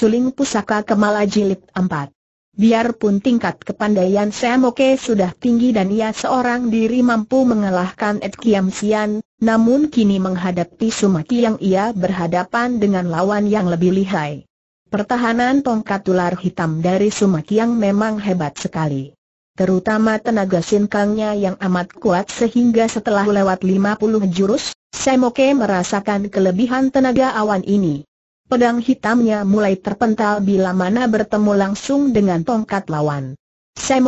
Suling Pusaka Kemala Jilid 4 Biarpun tingkat kepandaian Samoke sudah tinggi dan ia seorang diri mampu mengalahkan Ed Kiam Sian, namun kini menghadapi Sumaki yang ia berhadapan dengan lawan yang lebih lihai. Pertahanan tongkat ular hitam dari Sumaki yang memang hebat sekali. Terutama tenaga sinkangnya yang amat kuat sehingga setelah lewat 50 jurus, Samoke merasakan kelebihan tenaga awan ini. Pedang hitamnya mulai terpental bila mana bertemu langsung dengan tongkat lawan.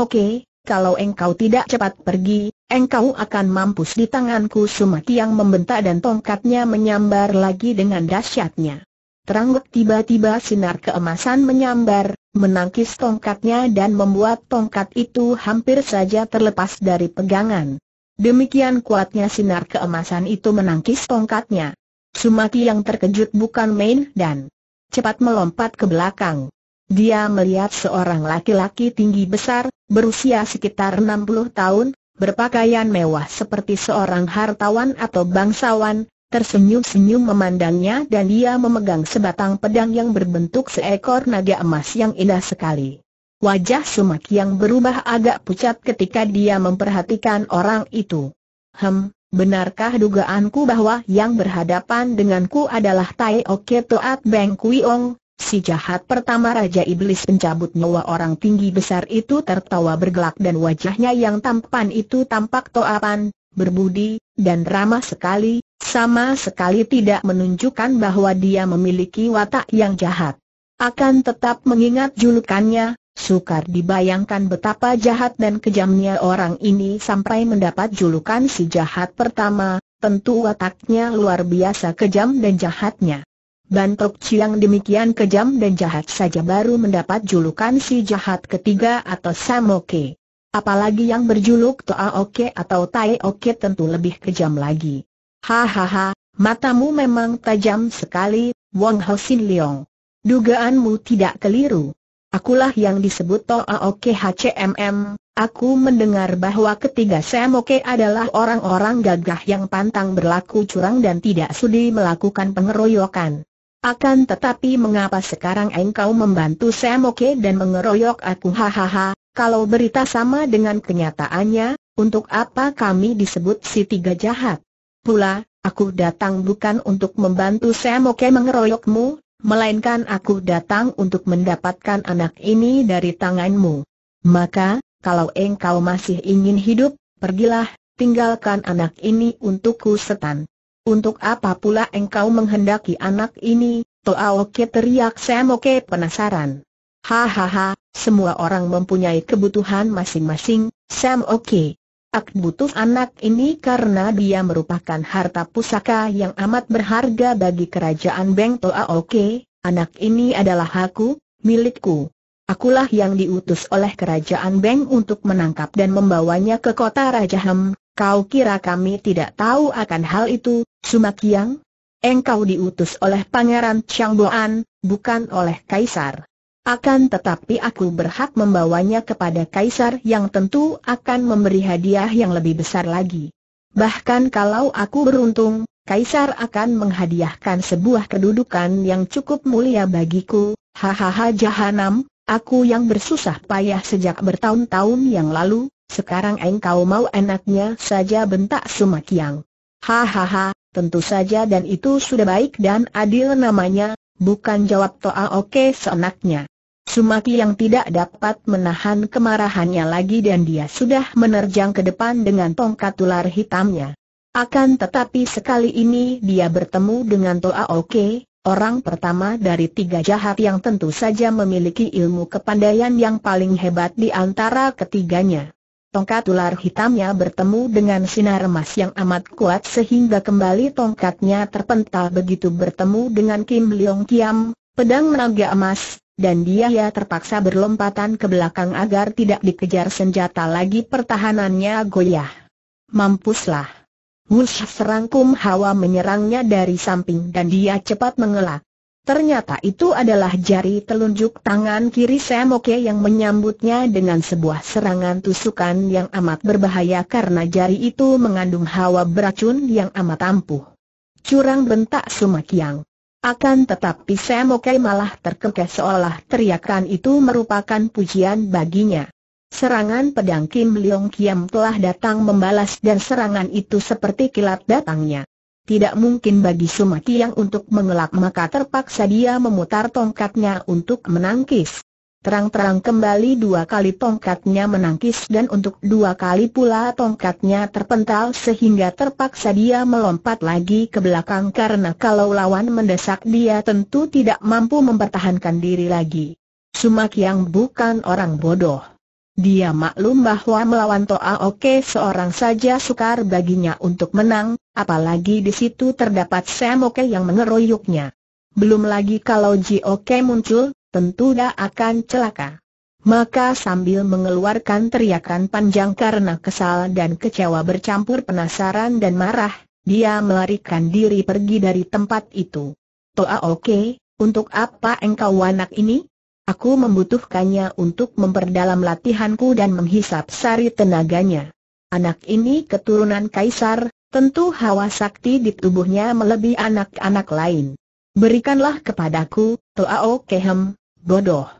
oke, kalau engkau tidak cepat pergi, engkau akan mampus di tanganku Sumati yang membentak dan tongkatnya menyambar lagi dengan dahsyatnya. Terangguk tiba-tiba sinar keemasan menyambar, menangkis tongkatnya dan membuat tongkat itu hampir saja terlepas dari pegangan. Demikian kuatnya sinar keemasan itu menangkis tongkatnya. Sumaki yang terkejut bukan main dan cepat melompat ke belakang. Dia melihat seorang laki-laki tinggi besar, berusia sekitar 60 tahun, berpakaian mewah seperti seorang hartawan atau bangsawan, tersenyum-senyum memandangnya dan dia memegang sebatang pedang yang berbentuk seekor naga emas yang indah sekali. Wajah Sumaki yang berubah agak pucat ketika dia memperhatikan orang itu. Hem, Benarkah dugaanku bahwa yang berhadapan denganku adalah Tai Oke Toat Beng Kuiong, si jahat pertama Raja Iblis pencabut nyawa orang tinggi besar itu tertawa bergelak dan wajahnya yang tampan itu tampak toapan, berbudi, dan ramah sekali, sama sekali tidak menunjukkan bahwa dia memiliki watak yang jahat. Akan tetap mengingat julukannya, Sukar dibayangkan betapa jahat dan kejamnya orang ini sampai mendapat julukan si jahat pertama, tentu wataknya luar biasa kejam dan jahatnya. Bantok Ciang demikian kejam dan jahat saja baru mendapat julukan si jahat ketiga atau Samoke. Apalagi yang berjuluk Toa Oke atau Oke tentu lebih kejam lagi. Hahaha, matamu memang tajam sekali, Wong Sin Leong. Dugaanmu tidak keliru. Akulah yang disebut Toa Oke HCMM, aku mendengar bahwa ketiga Semoke adalah orang-orang gagah yang pantang berlaku curang dan tidak sudi melakukan pengeroyokan. Akan tetapi mengapa sekarang engkau membantu Semoke dan mengeroyok aku hahaha, kalau berita sama dengan kenyataannya, untuk apa kami disebut si tiga jahat? Pula, aku datang bukan untuk membantu Semoke mengeroyokmu, melainkan aku datang untuk mendapatkan anak ini dari tanganmu. Maka, kalau engkau masih ingin hidup, pergilah, tinggalkan anak ini untukku setan. Untuk apa pula engkau menghendaki anak ini? Toaoke teriak Oke penasaran. Hahaha, semua orang mempunyai kebutuhan masing-masing, Sam Oke. Aku butuh anak ini karena dia merupakan harta pusaka yang amat berharga bagi kerajaan Beng Toa Oke, anak ini adalah aku, milikku. Akulah yang diutus oleh kerajaan Beng untuk menangkap dan membawanya ke kota Raja Hem, kau kira kami tidak tahu akan hal itu, Sumakiang? Engkau diutus oleh Pangeran Boan, bukan oleh Kaisar. Akan tetapi aku berhak membawanya kepada kaisar yang tentu akan memberi hadiah yang lebih besar lagi. Bahkan kalau aku beruntung, kaisar akan menghadiahkan sebuah kedudukan yang cukup mulia bagiku. Hahaha jahanam, aku yang bersusah payah sejak bertahun-tahun yang lalu, sekarang engkau mau enaknya saja bentak Sumakyang. Hahaha, tentu saja dan itu sudah baik dan adil namanya, bukan jawab Toa Oke seenaknya. Sumaki yang tidak dapat menahan kemarahannya lagi dan dia sudah menerjang ke depan dengan tongkat ular hitamnya. Akan tetapi sekali ini dia bertemu dengan Toa Oke, orang pertama dari tiga jahat yang tentu saja memiliki ilmu kepandaian yang paling hebat di antara ketiganya. Tongkat ular hitamnya bertemu dengan sinar emas yang amat kuat sehingga kembali tongkatnya terpental begitu bertemu dengan Kim Leong Kiam, pedang naga emas, dan dia ya terpaksa berlompatan ke belakang agar tidak dikejar senjata lagi pertahanannya goyah. Mampuslah. Wush serangkum hawa menyerangnya dari samping dan dia cepat mengelak. Ternyata itu adalah jari telunjuk tangan kiri Semoke yang menyambutnya dengan sebuah serangan tusukan yang amat berbahaya karena jari itu mengandung hawa beracun yang amat ampuh. Curang bentak Sumakyang. Akan tetapi Sam Oke malah terkekeh seolah teriakan itu merupakan pujian baginya. Serangan pedang Kim Leong Kiam telah datang membalas dan serangan itu seperti kilat datangnya. Tidak mungkin bagi Sumaki yang untuk mengelak maka terpaksa dia memutar tongkatnya untuk menangkis. Terang-terang kembali dua kali tongkatnya menangkis dan untuk dua kali pula tongkatnya terpental sehingga terpaksa dia melompat lagi ke belakang karena kalau lawan mendesak dia tentu tidak mampu mempertahankan diri lagi. Sumak yang bukan orang bodoh. Dia maklum bahwa melawan Toa Oke seorang saja sukar baginya untuk menang, apalagi di situ terdapat Sam Oke yang mengeroyoknya. Belum lagi kalau Ji Oke muncul, Tentu dia akan celaka. Maka sambil mengeluarkan teriakan panjang karena kesal dan kecewa bercampur penasaran dan marah, dia melarikan diri pergi dari tempat itu. Toa oke, untuk apa engkau anak ini? Aku membutuhkannya untuk memperdalam latihanku dan menghisap sari tenaganya. Anak ini keturunan kaisar, tentu hawa sakti di tubuhnya melebihi anak-anak lain. Berikanlah kepadaku, Toa Okehem, bodoh.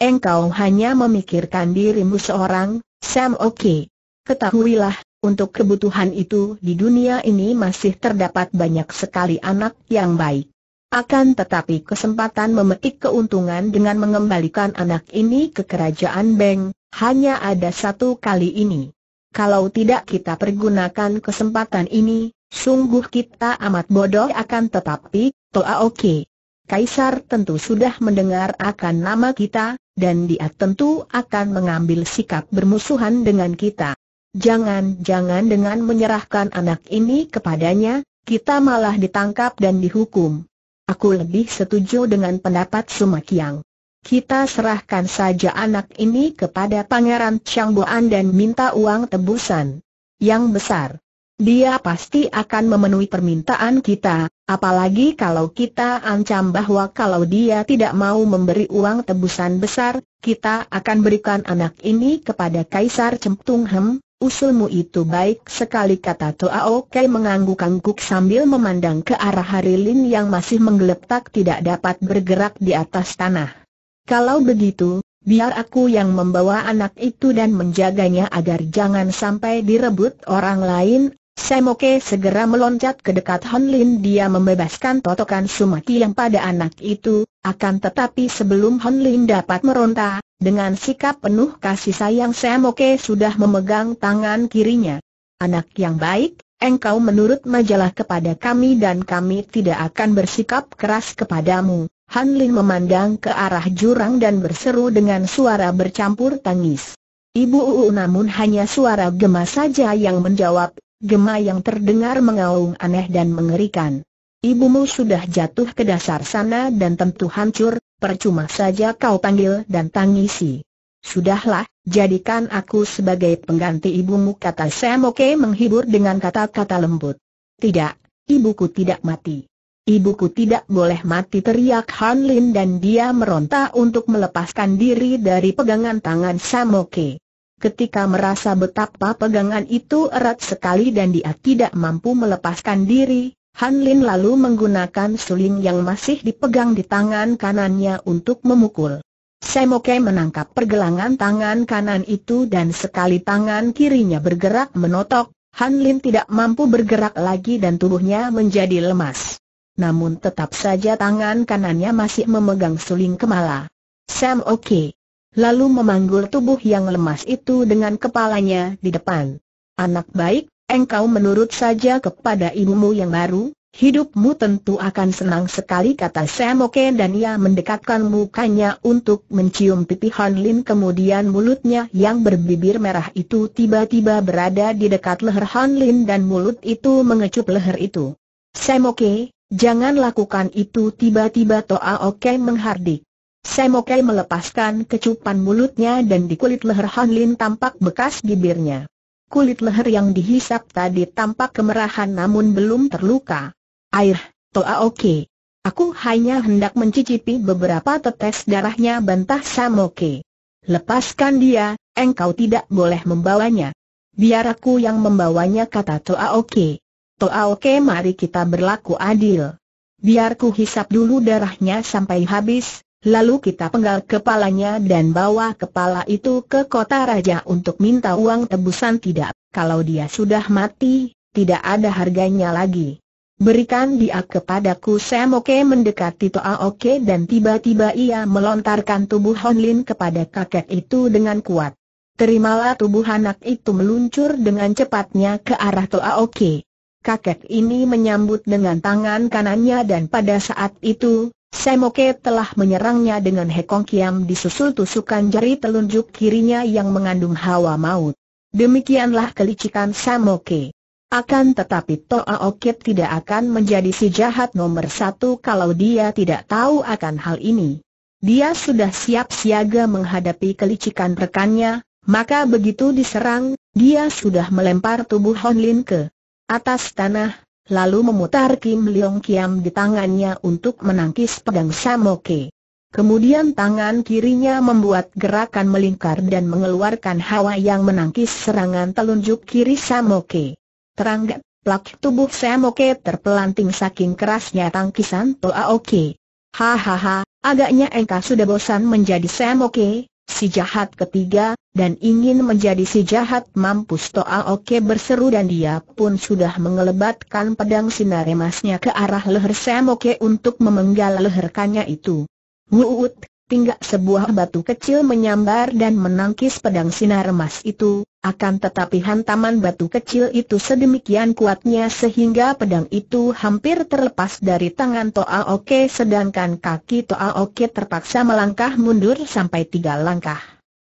Engkau hanya memikirkan dirimu seorang, Sam oke. Ketahuilah, untuk kebutuhan itu di dunia ini masih terdapat banyak sekali anak yang baik. Akan tetapi kesempatan memetik keuntungan dengan mengembalikan anak ini ke kerajaan Beng, hanya ada satu kali ini. Kalau tidak kita pergunakan kesempatan ini, sungguh kita amat bodoh akan tetapi, Toa Oke. Kaisar tentu sudah mendengar akan nama kita, dan dia tentu akan mengambil sikap bermusuhan dengan kita. Jangan-jangan dengan menyerahkan anak ini kepadanya, kita malah ditangkap dan dihukum. Aku lebih setuju dengan pendapat Sumakiang. Kita serahkan saja anak ini kepada Pangeran Changboan dan minta uang tebusan yang besar dia pasti akan memenuhi permintaan kita, apalagi kalau kita ancam bahwa kalau dia tidak mau memberi uang tebusan besar, kita akan berikan anak ini kepada Kaisar Cemtung Hem, usulmu itu baik sekali kata Toa Oke mengangguk-angguk sambil memandang ke arah Harilin yang masih menggeletak tidak dapat bergerak di atas tanah. Kalau begitu, Biar aku yang membawa anak itu dan menjaganya agar jangan sampai direbut orang lain, Semoke segera meloncat ke dekat Hanlin. Lin dia membebaskan totokan sumati yang pada anak itu, akan tetapi sebelum Hanlin Lin dapat meronta, dengan sikap penuh kasih sayang Semoke sudah memegang tangan kirinya. Anak yang baik, engkau menurut majalah kepada kami dan kami tidak akan bersikap keras kepadamu. Han Lin memandang ke arah jurang dan berseru dengan suara bercampur tangis. Ibu Uu namun hanya suara gemas saja yang menjawab, Gema yang terdengar mengaung aneh dan mengerikan. Ibumu sudah jatuh ke dasar sana dan tentu hancur, percuma saja kau panggil dan tangisi. Sudahlah, jadikan aku sebagai pengganti ibumu kata Oke menghibur dengan kata-kata lembut. Tidak, ibuku tidak mati. Ibuku tidak boleh mati teriak Han Lin dan dia meronta untuk melepaskan diri dari pegangan tangan Samoke ketika merasa betapa pegangan itu erat sekali dan dia tidak mampu melepaskan diri, Han Lin lalu menggunakan suling yang masih dipegang di tangan kanannya untuk memukul. Semoke menangkap pergelangan tangan kanan itu dan sekali tangan kirinya bergerak menotok, Han Lin tidak mampu bergerak lagi dan tubuhnya menjadi lemas. Namun tetap saja tangan kanannya masih memegang suling kemala. Sam Oke, lalu memanggul tubuh yang lemas itu dengan kepalanya di depan. Anak baik, engkau menurut saja kepada ibumu yang baru, hidupmu tentu akan senang sekali kata Samoke dan ia mendekatkan mukanya untuk mencium pipi Han Lin kemudian mulutnya yang berbibir merah itu tiba-tiba berada di dekat leher Han Lin dan mulut itu mengecup leher itu. Samoke, jangan lakukan itu tiba-tiba Toa Oke menghardik. Semokai melepaskan kecupan mulutnya dan di kulit leher Han Lin tampak bekas bibirnya. Kulit leher yang dihisap tadi tampak kemerahan namun belum terluka. Air, Toa Oke. Aku hanya hendak mencicipi beberapa tetes darahnya bantah Samoke. Lepaskan dia, engkau tidak boleh membawanya. Biar aku yang membawanya kata Toa Oke. Toa Oke mari kita berlaku adil. Biar ku hisap dulu darahnya sampai habis, Lalu kita penggal kepalanya dan bawa kepala itu ke kota raja untuk minta uang tebusan tidak. Kalau dia sudah mati, tidak ada harganya lagi. Berikan dia kepadaku Oke mendekati Toa Oke dan tiba-tiba ia melontarkan tubuh Honlin kepada kakek itu dengan kuat. Terimalah tubuh anak itu meluncur dengan cepatnya ke arah Toa Oke. Kakek ini menyambut dengan tangan kanannya dan pada saat itu, Semoke telah menyerangnya dengan Hekong Kiam disusul tusukan jari telunjuk kirinya yang mengandung hawa maut. Demikianlah kelicikan Semoke. Akan tetapi Toa Okit tidak akan menjadi si jahat nomor satu kalau dia tidak tahu akan hal ini. Dia sudah siap siaga menghadapi kelicikan rekannya, maka begitu diserang, dia sudah melempar tubuh Honlin ke atas tanah, lalu memutar Kim Leong Kiam di tangannya untuk menangkis pedang Samoke. Kemudian tangan kirinya membuat gerakan melingkar dan mengeluarkan hawa yang menangkis serangan telunjuk kiri Samoke. Terangga, plak tubuh Samoke terpelanting saking kerasnya tangkisan Toa Oke. Hahaha, agaknya engkau sudah bosan menjadi Samoke, si jahat ketiga, dan ingin menjadi si jahat mampus Toa ah, Oke berseru dan dia pun sudah mengelebatkan pedang sinar emasnya ke arah leher Sam Oke untuk memenggal leher itu. Wuut, tinggak sebuah batu kecil menyambar dan menangkis pedang sinar emas itu, akan tetapi hantaman batu kecil itu sedemikian kuatnya sehingga pedang itu hampir terlepas dari tangan Toa Oke sedangkan kaki Toa Oke terpaksa melangkah mundur sampai tiga langkah.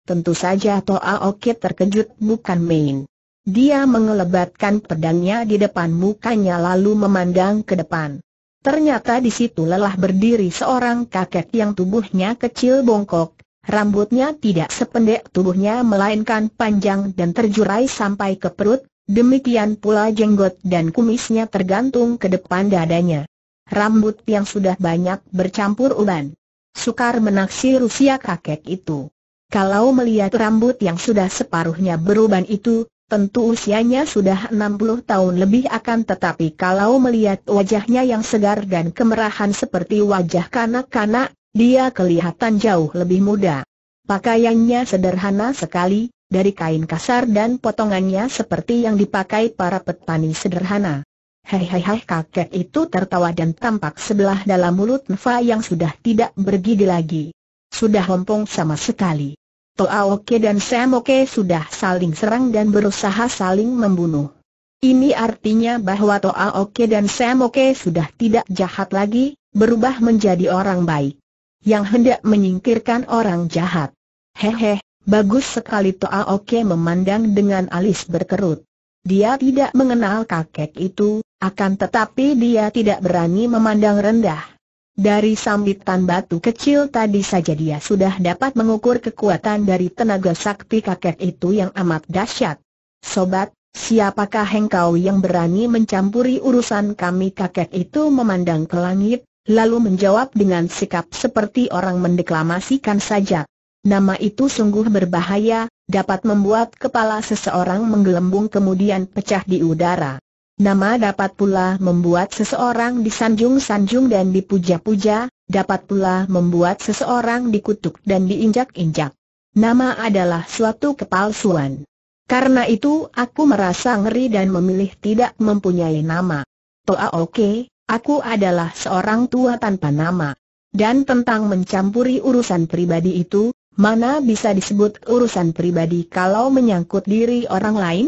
Tentu saja Toa Oke terkejut bukan main. Dia mengelebatkan pedangnya di depan mukanya lalu memandang ke depan. Ternyata di situ lelah berdiri seorang kakek yang tubuhnya kecil bongkok, Rambutnya tidak sependek tubuhnya melainkan panjang dan terjurai sampai ke perut, demikian pula jenggot dan kumisnya tergantung ke depan dadanya. Rambut yang sudah banyak bercampur uban. Sukar menaksir usia kakek itu. Kalau melihat rambut yang sudah separuhnya beruban itu, tentu usianya sudah 60 tahun lebih akan tetapi kalau melihat wajahnya yang segar dan kemerahan seperti wajah kanak-kanak, dia kelihatan jauh lebih muda. Pakaiannya sederhana sekali, dari kain kasar dan potongannya seperti yang dipakai para petani sederhana. Hei hei hei, kakek itu tertawa dan tampak sebelah dalam mulut Nfa yang sudah tidak bergigi lagi. Sudah hompong sama sekali. Toa Oke dan Oke sudah saling serang dan berusaha saling membunuh. Ini artinya bahwa Toa Oke dan Oke sudah tidak jahat lagi, berubah menjadi orang baik yang hendak menyingkirkan orang jahat. Hehe, bagus sekali Toa Oke memandang dengan alis berkerut. Dia tidak mengenal kakek itu, akan tetapi dia tidak berani memandang rendah. Dari sambitan batu kecil tadi saja dia sudah dapat mengukur kekuatan dari tenaga sakti kakek itu yang amat dahsyat. Sobat, siapakah engkau yang berani mencampuri urusan kami kakek itu memandang ke langit, lalu menjawab dengan sikap seperti orang mendeklamasikan saja. Nama itu sungguh berbahaya, dapat membuat kepala seseorang menggelembung kemudian pecah di udara. Nama dapat pula membuat seseorang disanjung-sanjung dan dipuja-puja, dapat pula membuat seseorang dikutuk dan diinjak-injak. Nama adalah suatu kepalsuan. Karena itu aku merasa ngeri dan memilih tidak mempunyai nama. Toa oke, okay, Aku adalah seorang tua tanpa nama. Dan tentang mencampuri urusan pribadi itu, mana bisa disebut urusan pribadi kalau menyangkut diri orang lain?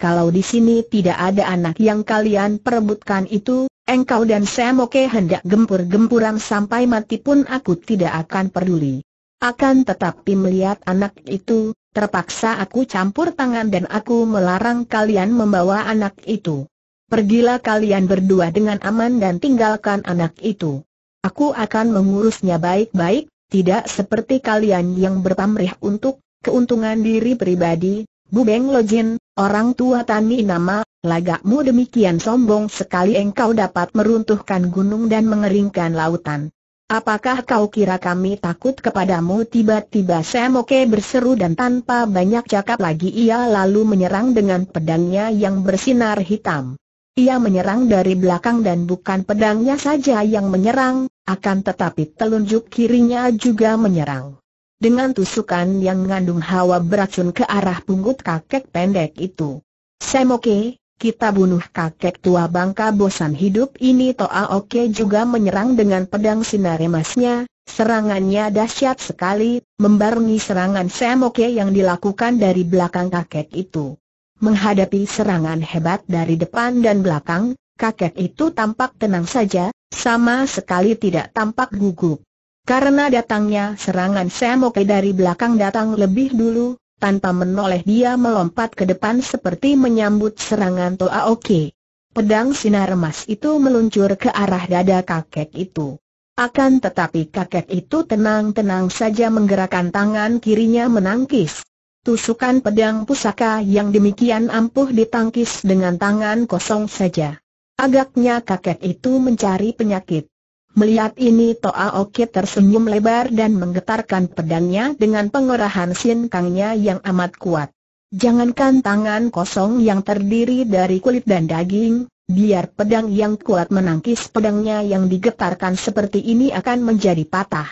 Kalau di sini tidak ada anak yang kalian perebutkan itu, engkau dan saya moke hendak gempur-gempuran sampai mati pun aku tidak akan peduli. Akan tetapi melihat anak itu, terpaksa aku campur tangan dan aku melarang kalian membawa anak itu. Pergilah kalian berdua dengan aman dan tinggalkan anak itu. Aku akan mengurusnya baik-baik, tidak seperti kalian yang berpamrih untuk keuntungan diri pribadi. Bu Beng Lojin, orang tua Tani Nama, lagakmu demikian sombong sekali engkau dapat meruntuhkan gunung dan mengeringkan lautan. Apakah kau kira kami takut kepadamu tiba-tiba Semoke berseru dan tanpa banyak cakap lagi ia lalu menyerang dengan pedangnya yang bersinar hitam. Ia menyerang dari belakang dan bukan pedangnya saja yang menyerang, akan tetapi telunjuk kirinya juga menyerang. Dengan tusukan yang mengandung hawa beracun ke arah punggut kakek pendek itu. Semoke, kita bunuh kakek tua bangka bosan hidup ini Toa Oke juga menyerang dengan pedang sinar emasnya, serangannya dahsyat sekali, membarengi serangan Semoke yang dilakukan dari belakang kakek itu. Menghadapi serangan hebat dari depan dan belakang, kakek itu tampak tenang saja, sama sekali tidak tampak gugup. Karena datangnya serangan Semoke dari belakang datang lebih dulu, tanpa menoleh dia melompat ke depan seperti menyambut serangan Oke. Pedang sinar emas itu meluncur ke arah dada kakek itu. Akan tetapi kakek itu tenang-tenang saja menggerakkan tangan kirinya menangkis. Tusukan pedang pusaka yang demikian ampuh ditangkis dengan tangan kosong saja. Agaknya kakek itu mencari penyakit. Melihat ini Toa Oki tersenyum lebar dan menggetarkan pedangnya dengan sin kangnya yang amat kuat. Jangankan tangan kosong yang terdiri dari kulit dan daging, biar pedang yang kuat menangkis pedangnya yang digetarkan seperti ini akan menjadi patah.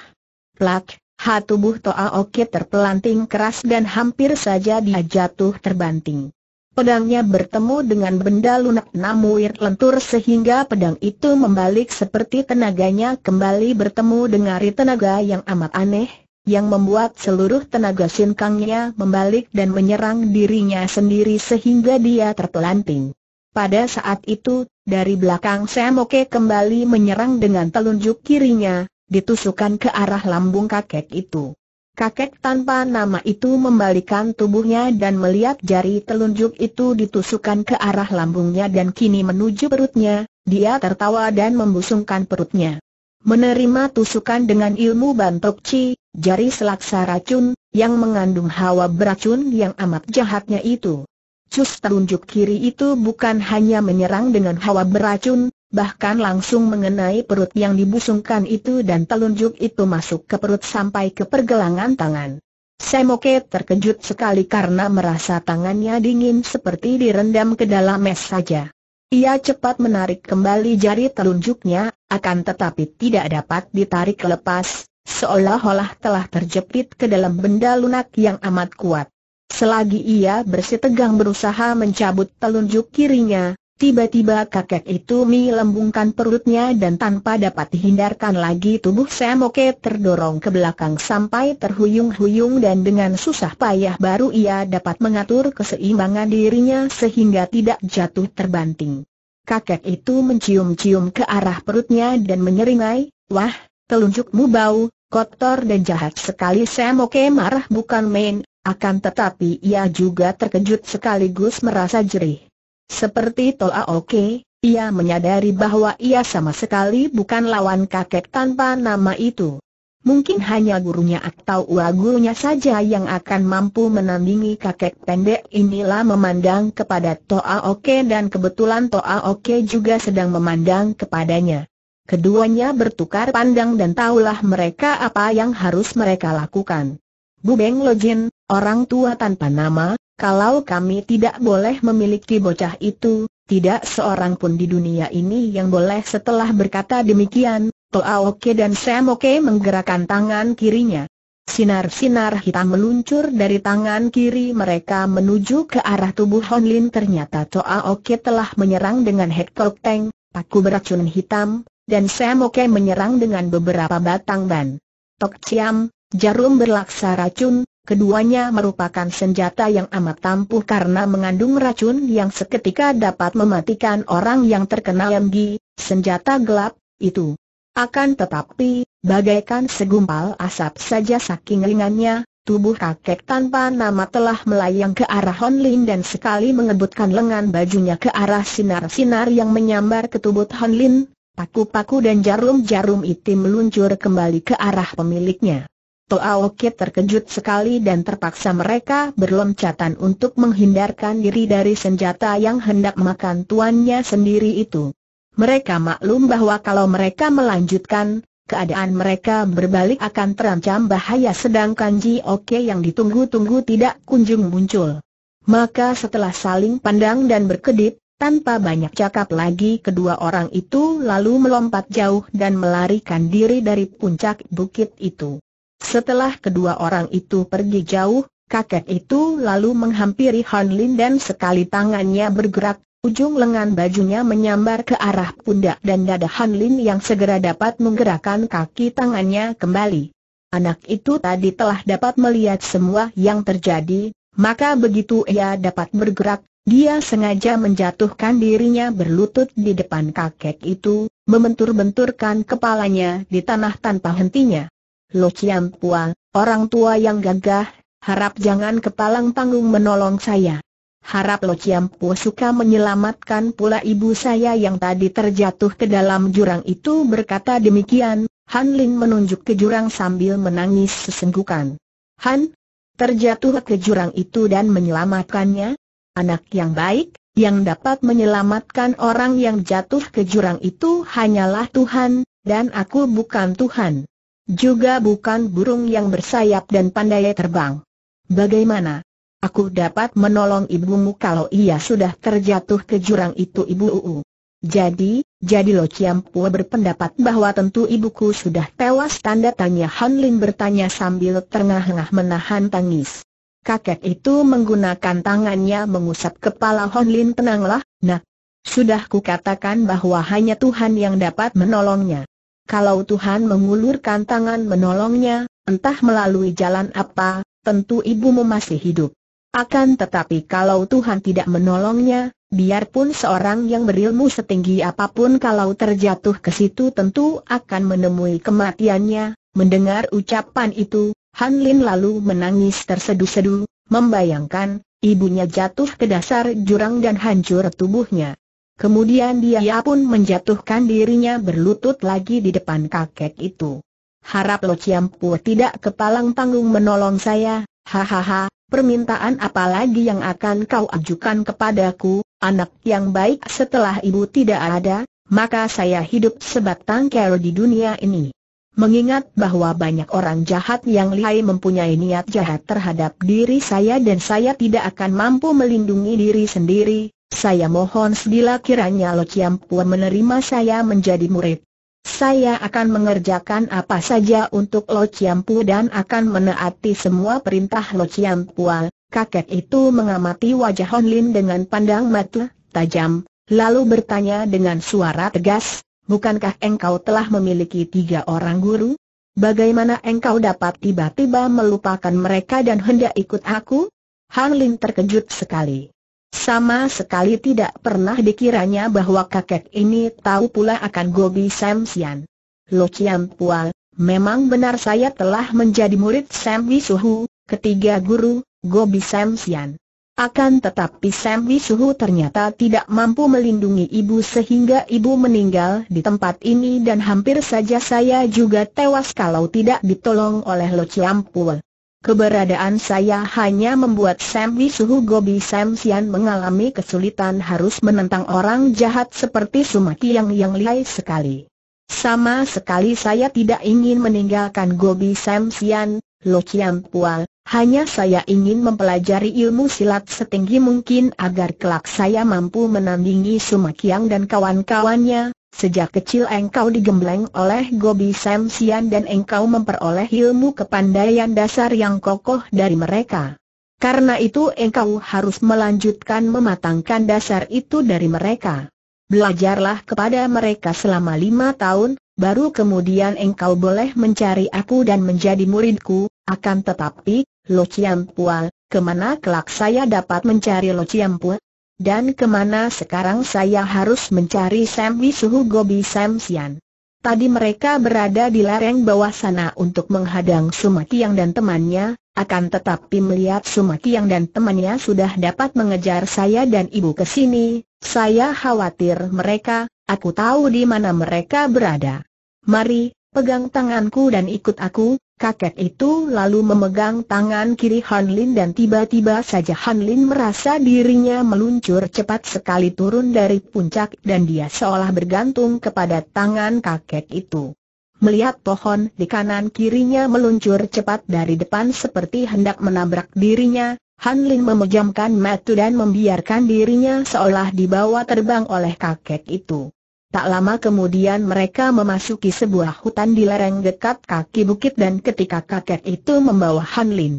Plak, Ha tubuh Toa Oke terpelanting keras dan hampir saja dia jatuh terbanting. Pedangnya bertemu dengan benda lunak Namuir lentur sehingga pedang itu membalik seperti tenaganya kembali bertemu dengan tenaga yang amat aneh, yang membuat seluruh tenaga sinkangnya membalik dan menyerang dirinya sendiri sehingga dia terpelanting. Pada saat itu, dari belakang Semoke kembali menyerang dengan telunjuk kirinya, ditusukan ke arah lambung kakek itu. Kakek tanpa nama itu membalikan tubuhnya dan melihat jari telunjuk itu ditusukan ke arah lambungnya dan kini menuju perutnya, dia tertawa dan membusungkan perutnya. Menerima tusukan dengan ilmu bantok ci, jari selaksa racun, yang mengandung hawa beracun yang amat jahatnya itu. Cus telunjuk kiri itu bukan hanya menyerang dengan hawa beracun, bahkan langsung mengenai perut yang dibusungkan itu dan telunjuk itu masuk ke perut sampai ke pergelangan tangan. Semoke terkejut sekali karena merasa tangannya dingin seperti direndam ke dalam es saja. Ia cepat menarik kembali jari telunjuknya, akan tetapi tidak dapat ditarik lepas, seolah-olah telah terjepit ke dalam benda lunak yang amat kuat. Selagi ia bersitegang berusaha mencabut telunjuk kirinya, Tiba-tiba kakek itu melembungkan perutnya dan tanpa dapat dihindarkan lagi tubuh Samoke terdorong ke belakang sampai terhuyung-huyung dan dengan susah payah baru ia dapat mengatur keseimbangan dirinya sehingga tidak jatuh terbanting. Kakek itu mencium-cium ke arah perutnya dan menyeringai, wah, telunjukmu bau, kotor dan jahat sekali Samoke marah bukan main, akan tetapi ia juga terkejut sekaligus merasa jerih. Seperti Toa Oke, ia menyadari bahwa ia sama sekali bukan lawan kakek tanpa nama itu. Mungkin hanya gurunya atau uagurunya saja yang akan mampu menandingi kakek pendek inilah memandang kepada Toa Oke dan kebetulan Toa Oke juga sedang memandang kepadanya. Keduanya bertukar pandang dan tahulah mereka apa yang harus mereka lakukan. Bu Lo Jin, orang tua tanpa nama, kalau kami tidak boleh memiliki bocah itu, tidak seorang pun di dunia ini yang boleh setelah berkata demikian, Toaoke dan Oke menggerakkan tangan kirinya. Sinar-sinar hitam meluncur dari tangan kiri mereka menuju ke arah tubuh Honlin ternyata Toaoke telah menyerang dengan Hector Teng, paku beracun hitam, dan Oke menyerang dengan beberapa batang ban. Tok Ciam, jarum berlaksa racun, Keduanya merupakan senjata yang amat tampuh karena mengandung racun yang seketika dapat mematikan orang yang terkena di senjata gelap, itu. Akan tetapi, bagaikan segumpal asap saja saking ringannya, tubuh kakek tanpa nama telah melayang ke arah Hon Lin dan sekali mengebutkan lengan bajunya ke arah sinar-sinar yang menyambar ke tubuh Hon Lin, paku-paku dan jarum-jarum itu meluncur kembali ke arah pemiliknya. Toao Kit terkejut sekali dan terpaksa mereka berlomcatan untuk menghindarkan diri dari senjata yang hendak makan tuannya sendiri itu. Mereka maklum bahwa kalau mereka melanjutkan, keadaan mereka berbalik akan terancam bahaya sedangkan Ji Oke yang ditunggu-tunggu tidak kunjung muncul. Maka setelah saling pandang dan berkedip, tanpa banyak cakap lagi kedua orang itu lalu melompat jauh dan melarikan diri dari puncak bukit itu. Setelah kedua orang itu pergi jauh, kakek itu lalu menghampiri Han Lin dan sekali tangannya bergerak, ujung lengan bajunya menyambar ke arah pundak dan dada Han Lin yang segera dapat menggerakkan kaki tangannya kembali. Anak itu tadi telah dapat melihat semua yang terjadi, maka begitu ia dapat bergerak, dia sengaja menjatuhkan dirinya berlutut di depan kakek itu, membentur-benturkan kepalanya di tanah tanpa hentinya. Lo Chiam Pua, orang tua yang gagah, harap jangan kepalang panggung menolong saya. Harap Lo Chiam Pua suka menyelamatkan pula ibu saya yang tadi terjatuh ke dalam jurang itu berkata demikian, Han Ling menunjuk ke jurang sambil menangis sesenggukan. Han, terjatuh ke jurang itu dan menyelamatkannya? Anak yang baik, yang dapat menyelamatkan orang yang jatuh ke jurang itu hanyalah Tuhan, dan aku bukan Tuhan. Juga bukan burung yang bersayap dan pandai terbang. Bagaimana? Aku dapat menolong ibumu kalau ia sudah terjatuh ke jurang itu ibu uu. Jadi, jadi Lo Chiampua berpendapat bahwa tentu ibuku sudah tewas tanda tanya Han Lin bertanya sambil terengah-engah menahan tangis. Kakek itu menggunakan tangannya mengusap kepala Han Lin tenanglah, nak. Sudah kukatakan bahwa hanya Tuhan yang dapat menolongnya. Kalau Tuhan mengulurkan tangan menolongnya, entah melalui jalan apa, tentu ibumu masih hidup. Akan tetapi kalau Tuhan tidak menolongnya, biarpun seorang yang berilmu setinggi apapun kalau terjatuh ke situ tentu akan menemui kematiannya. Mendengar ucapan itu, Han Lin lalu menangis tersedu-sedu, membayangkan ibunya jatuh ke dasar jurang dan hancur tubuhnya. Kemudian dia pun menjatuhkan dirinya berlutut lagi di depan kakek itu. Harap Lo Ciampu tidak kepalang tanggung menolong saya, hahaha, permintaan apa lagi yang akan kau ajukan kepadaku, anak yang baik setelah ibu tidak ada, maka saya hidup sebatang kara di dunia ini. Mengingat bahwa banyak orang jahat yang lihai mempunyai niat jahat terhadap diri saya dan saya tidak akan mampu melindungi diri sendiri, saya mohon sedila kiranya Lo Chiam Pua menerima saya menjadi murid. Saya akan mengerjakan apa saja untuk Lo Chiam Pua dan akan menaati semua perintah Lo Chiam Pua. Kakek itu mengamati wajah Hon Lin dengan pandang mata tajam, lalu bertanya dengan suara tegas, Bukankah engkau telah memiliki tiga orang guru? Bagaimana engkau dapat tiba-tiba melupakan mereka dan hendak ikut aku? Hanlin terkejut sekali. Sama sekali tidak pernah dikiranya bahwa kakek ini tahu pula akan Gobi Sam Sian. Lo Chiam Pual, memang benar saya telah menjadi murid Sam Wisuhu, ketiga guru, Gobi Sam Sian. Akan tetapi Sam Wisuhu ternyata tidak mampu melindungi ibu sehingga ibu meninggal di tempat ini dan hampir saja saya juga tewas kalau tidak ditolong oleh Lo Chiam Pual. Keberadaan saya hanya membuat Sam suhu Gobi Sam Sian mengalami kesulitan harus menentang orang jahat seperti Sumaki yang yang lihai sekali. Sama sekali saya tidak ingin meninggalkan Gobi Sam Sian, Lo Chiam Pual, hanya saya ingin mempelajari ilmu silat setinggi mungkin agar kelak saya mampu menandingi Sumakiang dan kawan-kawannya, Sejak kecil engkau digembleng oleh Gobi Sam Sian dan engkau memperoleh ilmu kepandaian dasar yang kokoh dari mereka. Karena itu engkau harus melanjutkan mematangkan dasar itu dari mereka. Belajarlah kepada mereka selama lima tahun, baru kemudian engkau boleh mencari aku dan menjadi muridku, akan tetapi, Lo Chiam Pual, kemana kelak saya dapat mencari Lo Chiam Pual? Dan kemana sekarang saya harus mencari Sam Wisuhu Gobi Sam Sian? Tadi mereka berada di lereng bawah sana untuk menghadang Sumatiang dan temannya, akan tetapi melihat Sumatiang dan temannya sudah dapat mengejar saya dan ibu ke sini, saya khawatir mereka, aku tahu di mana mereka berada. Mari, pegang tanganku dan ikut aku, Kakek itu lalu memegang tangan kiri Han Lin dan tiba-tiba saja Han Lin merasa dirinya meluncur cepat sekali turun dari puncak dan dia seolah bergantung kepada tangan kakek itu. Melihat pohon di kanan kirinya meluncur cepat dari depan seperti hendak menabrak dirinya, Han Lin memejamkan mata dan membiarkan dirinya seolah dibawa terbang oleh kakek itu. Tak lama kemudian mereka memasuki sebuah hutan di lereng dekat kaki bukit dan ketika kakek itu membawa Han Lin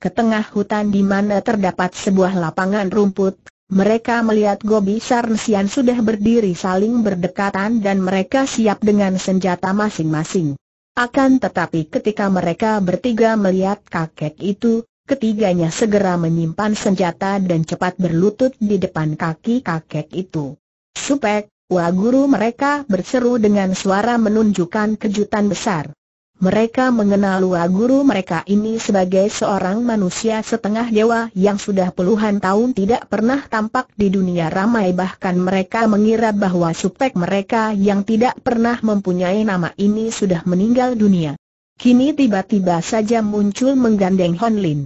ke tengah hutan di mana terdapat sebuah lapangan rumput, mereka melihat Gobi Sarnsian sudah berdiri saling berdekatan dan mereka siap dengan senjata masing-masing. Akan tetapi ketika mereka bertiga melihat kakek itu, ketiganya segera menyimpan senjata dan cepat berlutut di depan kaki kakek itu. Supek, Wah guru mereka berseru dengan suara menunjukkan kejutan besar. Mereka mengenal Wah Guru mereka ini sebagai seorang manusia setengah dewa yang sudah puluhan tahun tidak pernah tampak di dunia ramai bahkan mereka mengira bahwa supek mereka yang tidak pernah mempunyai nama ini sudah meninggal dunia. Kini tiba-tiba saja muncul menggandeng Hon Lin.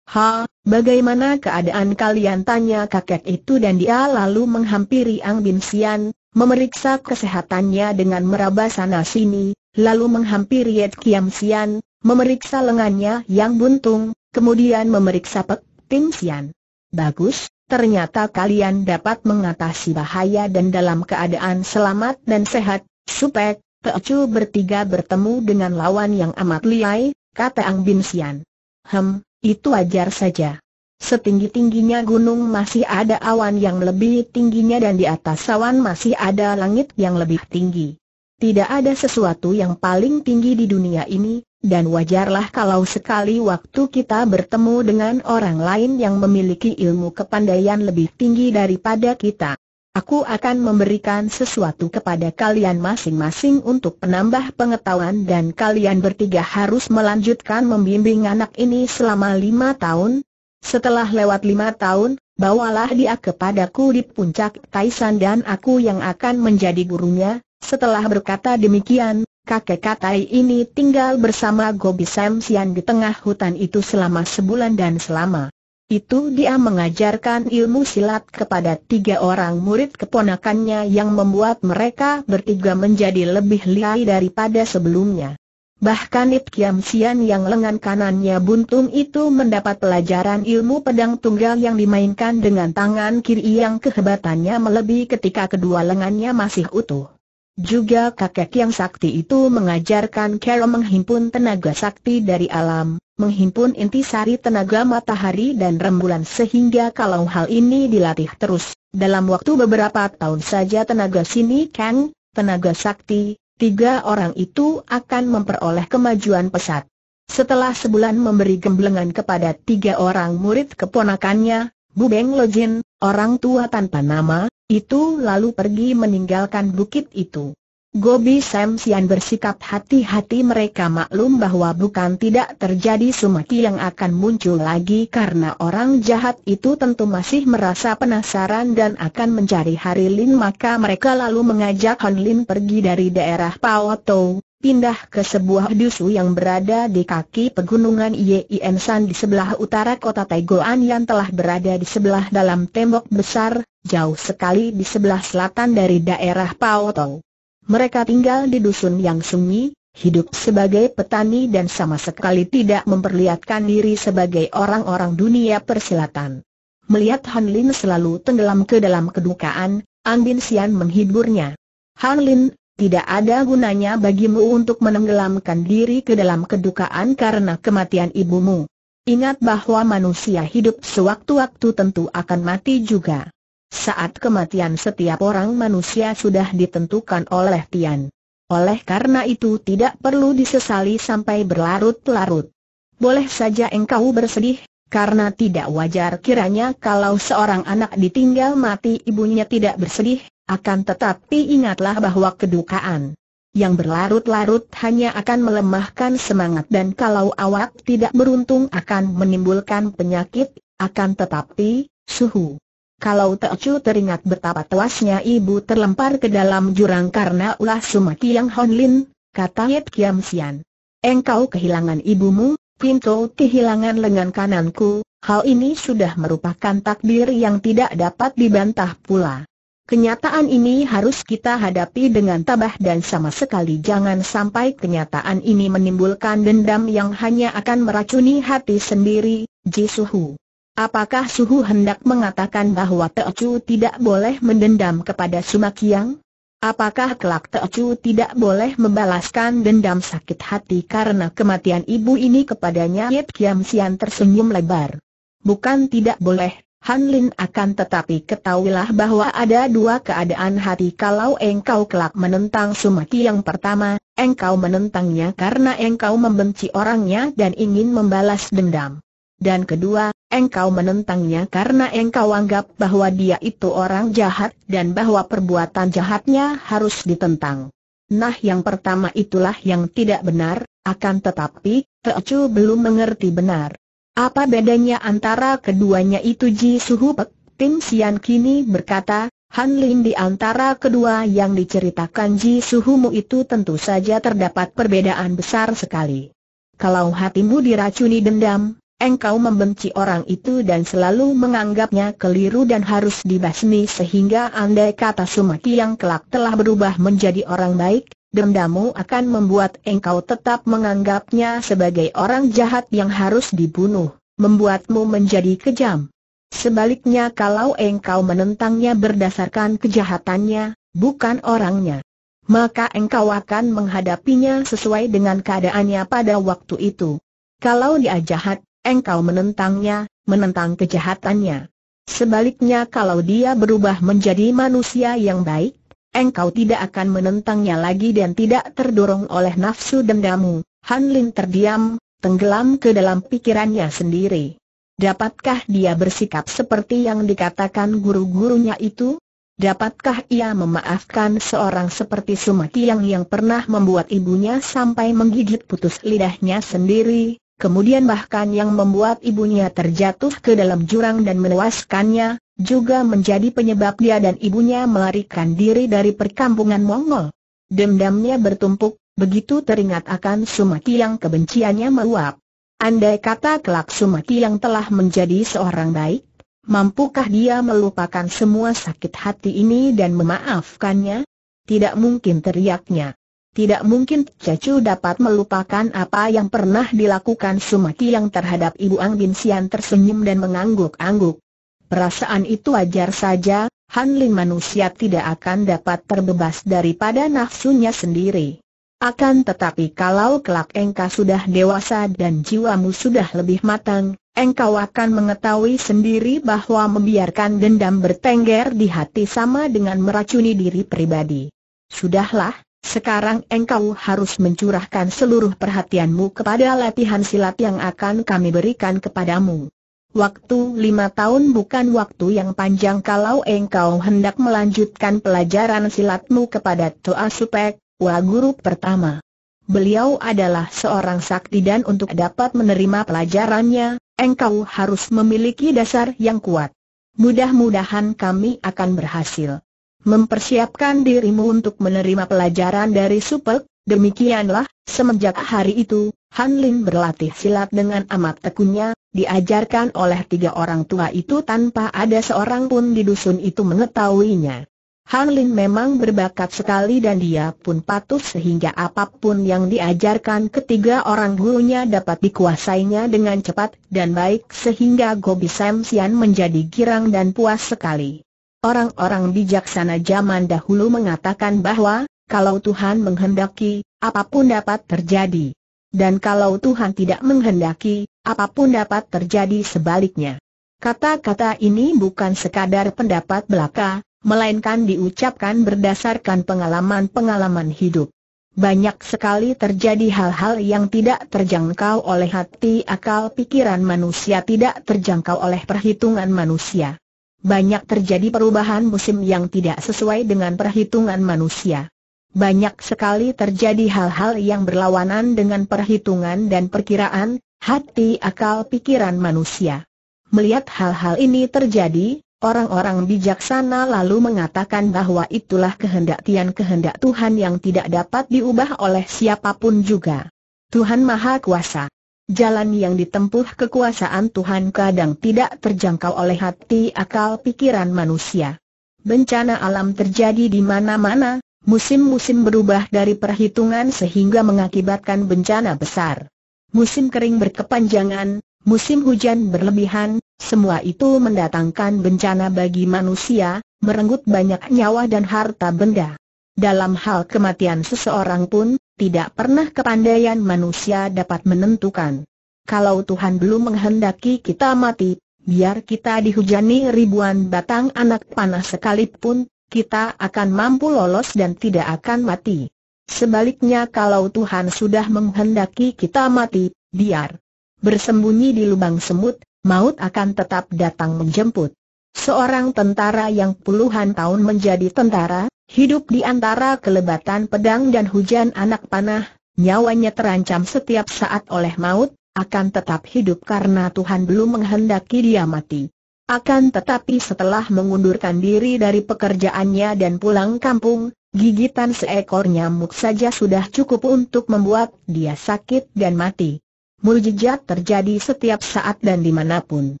Ha, bagaimana keadaan kalian tanya kakek itu dan dia lalu menghampiri Ang Bin Sian, memeriksa kesehatannya dengan meraba sana-sini, lalu menghampiri Yat Kiam Sian, memeriksa lengannya yang buntung, kemudian memeriksa Pek Ting Sian. Bagus, ternyata kalian dapat mengatasi bahaya dan dalam keadaan selamat dan sehat, supek, Teocu bertiga bertemu dengan lawan yang amat liai, kata Ang Bin Sian. Hem, itu wajar saja. Setinggi-tingginya gunung masih ada awan yang lebih tingginya dan di atas awan masih ada langit yang lebih tinggi. Tidak ada sesuatu yang paling tinggi di dunia ini, dan wajarlah kalau sekali waktu kita bertemu dengan orang lain yang memiliki ilmu kepandaian lebih tinggi daripada kita. Aku akan memberikan sesuatu kepada kalian masing-masing untuk penambah pengetahuan dan kalian bertiga harus melanjutkan membimbing anak ini selama lima tahun, setelah lewat lima tahun, bawalah dia kepadaku di puncak Taisan dan aku yang akan menjadi gurunya. Setelah berkata demikian, kakek Katai ini tinggal bersama Gobi Sam di tengah hutan itu selama sebulan dan selama itu dia mengajarkan ilmu silat kepada tiga orang murid keponakannya yang membuat mereka bertiga menjadi lebih lihai daripada sebelumnya. Bahkan Ip Kiam Sian yang lengan kanannya buntung itu mendapat pelajaran ilmu pedang tunggal yang dimainkan dengan tangan kiri yang kehebatannya melebihi ketika kedua lengannya masih utuh. Juga kakek yang sakti itu mengajarkan Carol menghimpun tenaga sakti dari alam, menghimpun inti sari tenaga matahari dan rembulan sehingga kalau hal ini dilatih terus, dalam waktu beberapa tahun saja tenaga sini Kang, tenaga sakti, tiga orang itu akan memperoleh kemajuan pesat. Setelah sebulan memberi gemblengan kepada tiga orang murid keponakannya, Bu Beng Lojin, orang tua tanpa nama, itu lalu pergi meninggalkan bukit itu. Gobi Samsian bersikap hati-hati mereka maklum bahwa bukan tidak terjadi sumaki yang akan muncul lagi karena orang jahat itu tentu masih merasa penasaran dan akan mencari Hari Lin maka mereka lalu mengajak Han Lin pergi dari daerah Pao Pawotou, pindah ke sebuah dusu yang berada di kaki pegunungan Yien San di sebelah utara kota Taigoan yang telah berada di sebelah dalam tembok besar, jauh sekali di sebelah selatan dari daerah Pawotou. Mereka tinggal di dusun yang sunyi, hidup sebagai petani dan sama sekali tidak memperlihatkan diri sebagai orang-orang dunia persilatan. Melihat Han Lin selalu tenggelam ke dalam kedukaan, An Bin Xian menghiburnya. Han Lin, tidak ada gunanya bagimu untuk menenggelamkan diri ke dalam kedukaan karena kematian ibumu. Ingat bahwa manusia hidup sewaktu-waktu tentu akan mati juga. Saat kematian setiap orang manusia sudah ditentukan oleh Tian. Oleh karena itu tidak perlu disesali sampai berlarut-larut. Boleh saja engkau bersedih, karena tidak wajar kiranya kalau seorang anak ditinggal mati ibunya tidak bersedih, akan tetapi ingatlah bahwa kedukaan yang berlarut-larut hanya akan melemahkan semangat dan kalau awak tidak beruntung akan menimbulkan penyakit, akan tetapi, suhu kalau Teocu teringat betapa tewasnya ibu terlempar ke dalam jurang karena ulah Sumaki yang Honlin, kata Yip Kiam Sian. Engkau kehilangan ibumu, Pinto kehilangan lengan kananku, hal ini sudah merupakan takdir yang tidak dapat dibantah pula. Kenyataan ini harus kita hadapi dengan tabah dan sama sekali jangan sampai kenyataan ini menimbulkan dendam yang hanya akan meracuni hati sendiri, Jisuhu. Apakah Suhu hendak mengatakan bahwa Teochu tidak boleh mendendam kepada Sumakiang? Apakah kelak Teochu tidak boleh membalaskan dendam sakit hati karena kematian ibu ini kepadanya? Yip Kiam Sian tersenyum lebar. Bukan tidak boleh, Han Lin akan tetapi ketahuilah bahwa ada dua keadaan hati kalau engkau kelak menentang Sumaki yang pertama, engkau menentangnya karena engkau membenci orangnya dan ingin membalas dendam. Dan kedua, engkau menentangnya karena engkau anggap bahwa dia itu orang jahat dan bahwa perbuatan jahatnya harus ditentang. Nah yang pertama itulah yang tidak benar, akan tetapi, Teocu belum mengerti benar. Apa bedanya antara keduanya itu Ji Suhu Pek, Tim Sian kini berkata, Han Lin di antara kedua yang diceritakan Ji Suhumu itu tentu saja terdapat perbedaan besar sekali. Kalau hatimu diracuni dendam, Engkau membenci orang itu dan selalu menganggapnya keliru dan harus dibasmi sehingga andai kata Sumaki yang kelak telah berubah menjadi orang baik, dendamu akan membuat engkau tetap menganggapnya sebagai orang jahat yang harus dibunuh, membuatmu menjadi kejam. Sebaliknya kalau engkau menentangnya berdasarkan kejahatannya, bukan orangnya, maka engkau akan menghadapinya sesuai dengan keadaannya pada waktu itu. Kalau dia jahat, engkau menentangnya, menentang kejahatannya. Sebaliknya kalau dia berubah menjadi manusia yang baik, engkau tidak akan menentangnya lagi dan tidak terdorong oleh nafsu dendamu. Han Lin terdiam, tenggelam ke dalam pikirannya sendiri. Dapatkah dia bersikap seperti yang dikatakan guru-gurunya itu? Dapatkah ia memaafkan seorang seperti Sumati yang pernah membuat ibunya sampai menggigit putus lidahnya sendiri, kemudian bahkan yang membuat ibunya terjatuh ke dalam jurang dan menewaskannya, juga menjadi penyebab dia dan ibunya melarikan diri dari perkampungan Mongol. Dendamnya bertumpuk, begitu teringat akan Sumaki yang kebenciannya meluap. Andai kata kelak Sumati yang telah menjadi seorang baik, mampukah dia melupakan semua sakit hati ini dan memaafkannya? Tidak mungkin teriaknya. Tidak mungkin Cacu dapat melupakan apa yang pernah dilakukan Sumaki yang terhadap Ibu Ang Bin Sian tersenyum dan mengangguk-angguk. Perasaan itu wajar saja, Hanlin manusia tidak akan dapat terbebas daripada nafsunya sendiri. Akan tetapi kalau kelak engkau sudah dewasa dan jiwamu sudah lebih matang, engkau akan mengetahui sendiri bahwa membiarkan dendam bertengger di hati sama dengan meracuni diri pribadi. Sudahlah, sekarang engkau harus mencurahkan seluruh perhatianmu kepada latihan silat yang akan kami berikan kepadamu. Waktu lima tahun bukan waktu yang panjang kalau engkau hendak melanjutkan pelajaran silatmu kepada Toa Supek, Wa Guru pertama. Beliau adalah seorang sakti dan untuk dapat menerima pelajarannya, engkau harus memiliki dasar yang kuat. Mudah-mudahan kami akan berhasil mempersiapkan dirimu untuk menerima pelajaran dari Supek, demikianlah, semenjak hari itu, Han Lin berlatih silat dengan amat tekunnya, diajarkan oleh tiga orang tua itu tanpa ada seorang pun di dusun itu mengetahuinya. Han Lin memang berbakat sekali dan dia pun patuh sehingga apapun yang diajarkan ketiga orang gurunya dapat dikuasainya dengan cepat dan baik sehingga Gobi Sam Sian menjadi girang dan puas sekali. Orang-orang bijaksana zaman dahulu mengatakan bahwa, kalau Tuhan menghendaki, apapun dapat terjadi. Dan kalau Tuhan tidak menghendaki, apapun dapat terjadi sebaliknya. Kata-kata ini bukan sekadar pendapat belaka, melainkan diucapkan berdasarkan pengalaman-pengalaman hidup. Banyak sekali terjadi hal-hal yang tidak terjangkau oleh hati akal pikiran manusia tidak terjangkau oleh perhitungan manusia banyak terjadi perubahan musim yang tidak sesuai dengan perhitungan manusia. Banyak sekali terjadi hal-hal yang berlawanan dengan perhitungan dan perkiraan, hati akal pikiran manusia. Melihat hal-hal ini terjadi, orang-orang bijaksana lalu mengatakan bahwa itulah kehendak Tian kehendak Tuhan yang tidak dapat diubah oleh siapapun juga. Tuhan Maha Kuasa. Jalan yang ditempuh kekuasaan Tuhan kadang tidak terjangkau oleh hati akal pikiran manusia. Bencana alam terjadi di mana-mana, musim-musim berubah dari perhitungan sehingga mengakibatkan bencana besar. Musim kering berkepanjangan, musim hujan berlebihan, semua itu mendatangkan bencana bagi manusia, merenggut banyak nyawa dan harta benda. Dalam hal kematian seseorang pun, tidak pernah kepandaian manusia dapat menentukan. Kalau Tuhan belum menghendaki kita mati, biar kita dihujani ribuan batang anak panah sekalipun, kita akan mampu lolos dan tidak akan mati. Sebaliknya kalau Tuhan sudah menghendaki kita mati, biar bersembunyi di lubang semut, maut akan tetap datang menjemput. Seorang tentara yang puluhan tahun menjadi tentara, hidup di antara kelebatan pedang dan hujan anak panah, nyawanya terancam setiap saat oleh maut, akan tetap hidup karena Tuhan belum menghendaki dia mati. Akan tetapi setelah mengundurkan diri dari pekerjaannya dan pulang kampung, gigitan seekor nyamuk saja sudah cukup untuk membuat dia sakit dan mati. Mujizat terjadi setiap saat dan dimanapun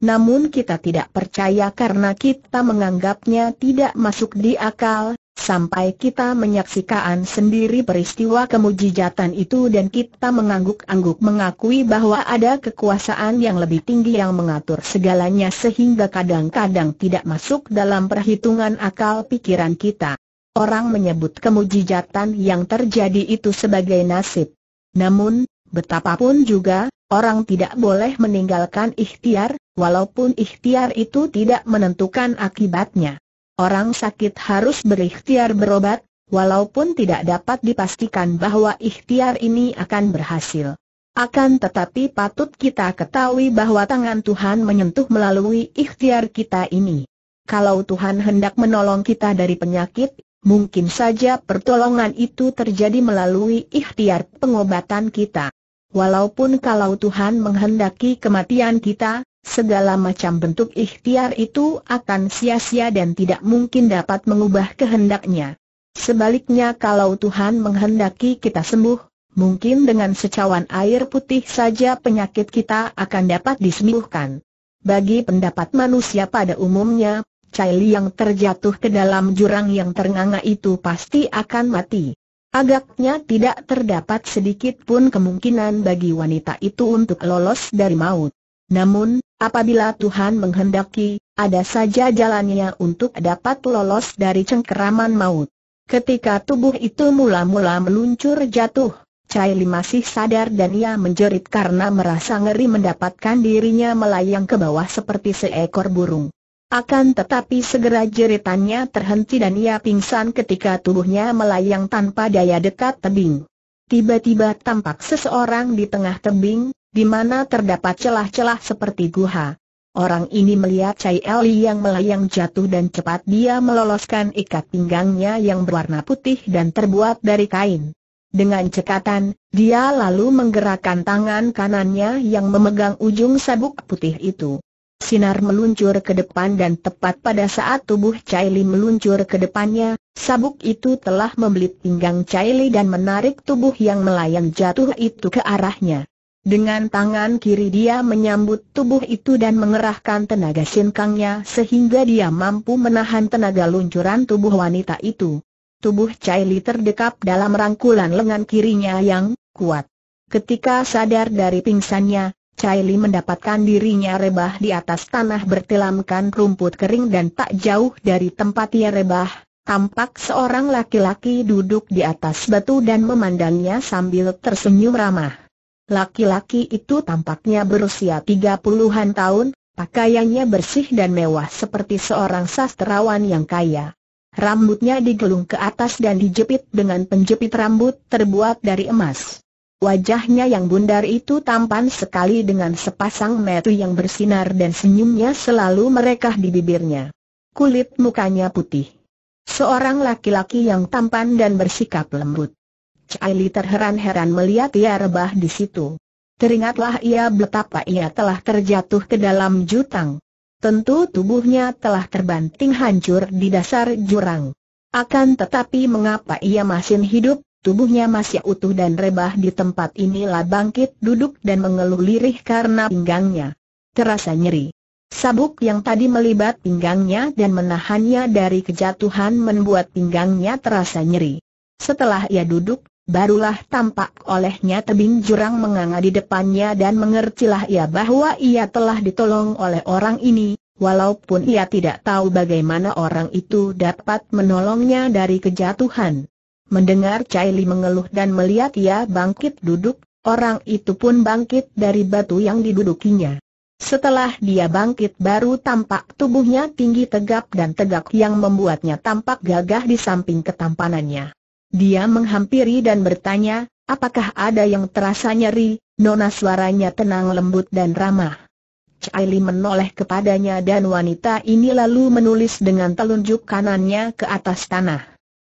namun kita tidak percaya karena kita menganggapnya tidak masuk di akal, sampai kita menyaksikan sendiri peristiwa kemujijatan itu dan kita mengangguk-angguk mengakui bahwa ada kekuasaan yang lebih tinggi yang mengatur segalanya sehingga kadang-kadang tidak masuk dalam perhitungan akal pikiran kita. Orang menyebut kemujijatan yang terjadi itu sebagai nasib. Namun, betapapun juga, Orang tidak boleh meninggalkan ikhtiar, walaupun ikhtiar itu tidak menentukan akibatnya. Orang sakit harus berikhtiar berobat, walaupun tidak dapat dipastikan bahwa ikhtiar ini akan berhasil. Akan tetapi patut kita ketahui bahwa tangan Tuhan menyentuh melalui ikhtiar kita ini. Kalau Tuhan hendak menolong kita dari penyakit, mungkin saja pertolongan itu terjadi melalui ikhtiar pengobatan kita. Walaupun kalau Tuhan menghendaki kematian kita, segala macam bentuk ikhtiar itu akan sia-sia dan tidak mungkin dapat mengubah kehendaknya. Sebaliknya kalau Tuhan menghendaki kita sembuh, mungkin dengan secawan air putih saja penyakit kita akan dapat disembuhkan. Bagi pendapat manusia pada umumnya, Cai yang terjatuh ke dalam jurang yang ternganga itu pasti akan mati. Agaknya tidak terdapat sedikit pun kemungkinan bagi wanita itu untuk lolos dari maut. Namun, apabila Tuhan menghendaki, ada saja jalannya untuk dapat lolos dari cengkeraman maut. Ketika tubuh itu mula-mula meluncur jatuh, Caili masih sadar dan ia menjerit karena merasa ngeri mendapatkan dirinya melayang ke bawah seperti seekor burung. Akan tetapi segera jeritannya terhenti dan ia pingsan ketika tubuhnya melayang tanpa daya dekat tebing. Tiba-tiba tampak seseorang di tengah tebing, di mana terdapat celah-celah seperti guha. Orang ini melihat Cai Eli yang melayang jatuh dan cepat dia meloloskan ikat pinggangnya yang berwarna putih dan terbuat dari kain. Dengan cekatan, dia lalu menggerakkan tangan kanannya yang memegang ujung sabuk putih itu. Sinar meluncur ke depan dan tepat pada saat tubuh Caili meluncur ke depannya, sabuk itu telah membelit pinggang Caili dan menarik tubuh yang melayang jatuh itu ke arahnya. Dengan tangan kiri dia menyambut tubuh itu dan mengerahkan tenaga sinkangnya sehingga dia mampu menahan tenaga luncuran tubuh wanita itu. Tubuh Caili terdekap dalam rangkulan lengan kirinya yang kuat. Ketika sadar dari pingsannya, Caili mendapatkan dirinya rebah di atas tanah bertelamkan rumput kering dan tak jauh dari tempat ia rebah, tampak seorang laki-laki duduk di atas batu dan memandangnya sambil tersenyum ramah. Laki-laki itu tampaknya berusia tiga puluhan tahun, pakaiannya bersih dan mewah seperti seorang sastrawan yang kaya. Rambutnya digelung ke atas dan dijepit dengan penjepit rambut terbuat dari emas. Wajahnya yang bundar itu tampan sekali dengan sepasang mata yang bersinar dan senyumnya selalu merekah di bibirnya. Kulit mukanya putih. Seorang laki-laki yang tampan dan bersikap lembut. Caili terheran-heran melihat ia rebah di situ. Teringatlah ia betapa ia telah terjatuh ke dalam jurang. Tentu tubuhnya telah terbanting hancur di dasar jurang. Akan tetapi mengapa ia masih hidup? Tubuhnya masih utuh dan rebah di tempat inilah bangkit duduk dan mengeluh lirih karena pinggangnya. Terasa nyeri. Sabuk yang tadi melibat pinggangnya dan menahannya dari kejatuhan membuat pinggangnya terasa nyeri. Setelah ia duduk, barulah tampak olehnya tebing jurang menganga di depannya dan mengertilah ia bahwa ia telah ditolong oleh orang ini, walaupun ia tidak tahu bagaimana orang itu dapat menolongnya dari kejatuhan. Mendengar Caili mengeluh dan melihat ia bangkit duduk, orang itu pun bangkit dari batu yang didudukinya. Setelah dia bangkit baru tampak tubuhnya tinggi tegap dan tegak yang membuatnya tampak gagah di samping ketampanannya. Dia menghampiri dan bertanya, apakah ada yang terasa nyeri, nona suaranya tenang lembut dan ramah. Caili menoleh kepadanya dan wanita ini lalu menulis dengan telunjuk kanannya ke atas tanah.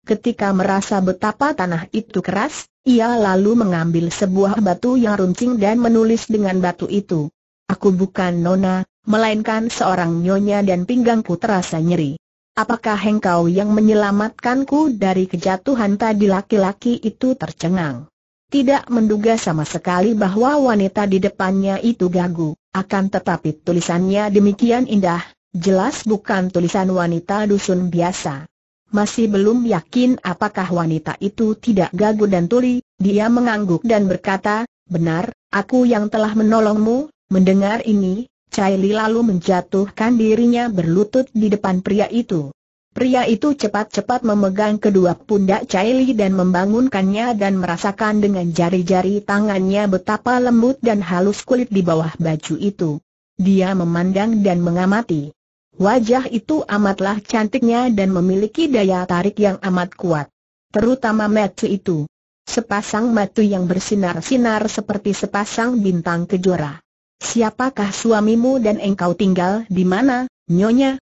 Ketika merasa betapa tanah itu keras, ia lalu mengambil sebuah batu yang runcing dan menulis dengan batu itu. Aku bukan nona, melainkan seorang nyonya dan pinggangku terasa nyeri. Apakah engkau yang menyelamatkanku dari kejatuhan tadi laki-laki itu tercengang? Tidak menduga sama sekali bahwa wanita di depannya itu gagu, akan tetapi tulisannya demikian indah, jelas bukan tulisan wanita dusun biasa masih belum yakin apakah wanita itu tidak gagu dan tuli, dia mengangguk dan berkata, benar, aku yang telah menolongmu, mendengar ini, Caili lalu menjatuhkan dirinya berlutut di depan pria itu. Pria itu cepat-cepat memegang kedua pundak Caili dan membangunkannya dan merasakan dengan jari-jari tangannya betapa lembut dan halus kulit di bawah baju itu. Dia memandang dan mengamati. Wajah itu amatlah cantiknya dan memiliki daya tarik yang amat kuat. Terutama matu itu. Sepasang matu yang bersinar-sinar seperti sepasang bintang kejora. Siapakah suamimu dan engkau tinggal di mana, Nyonya?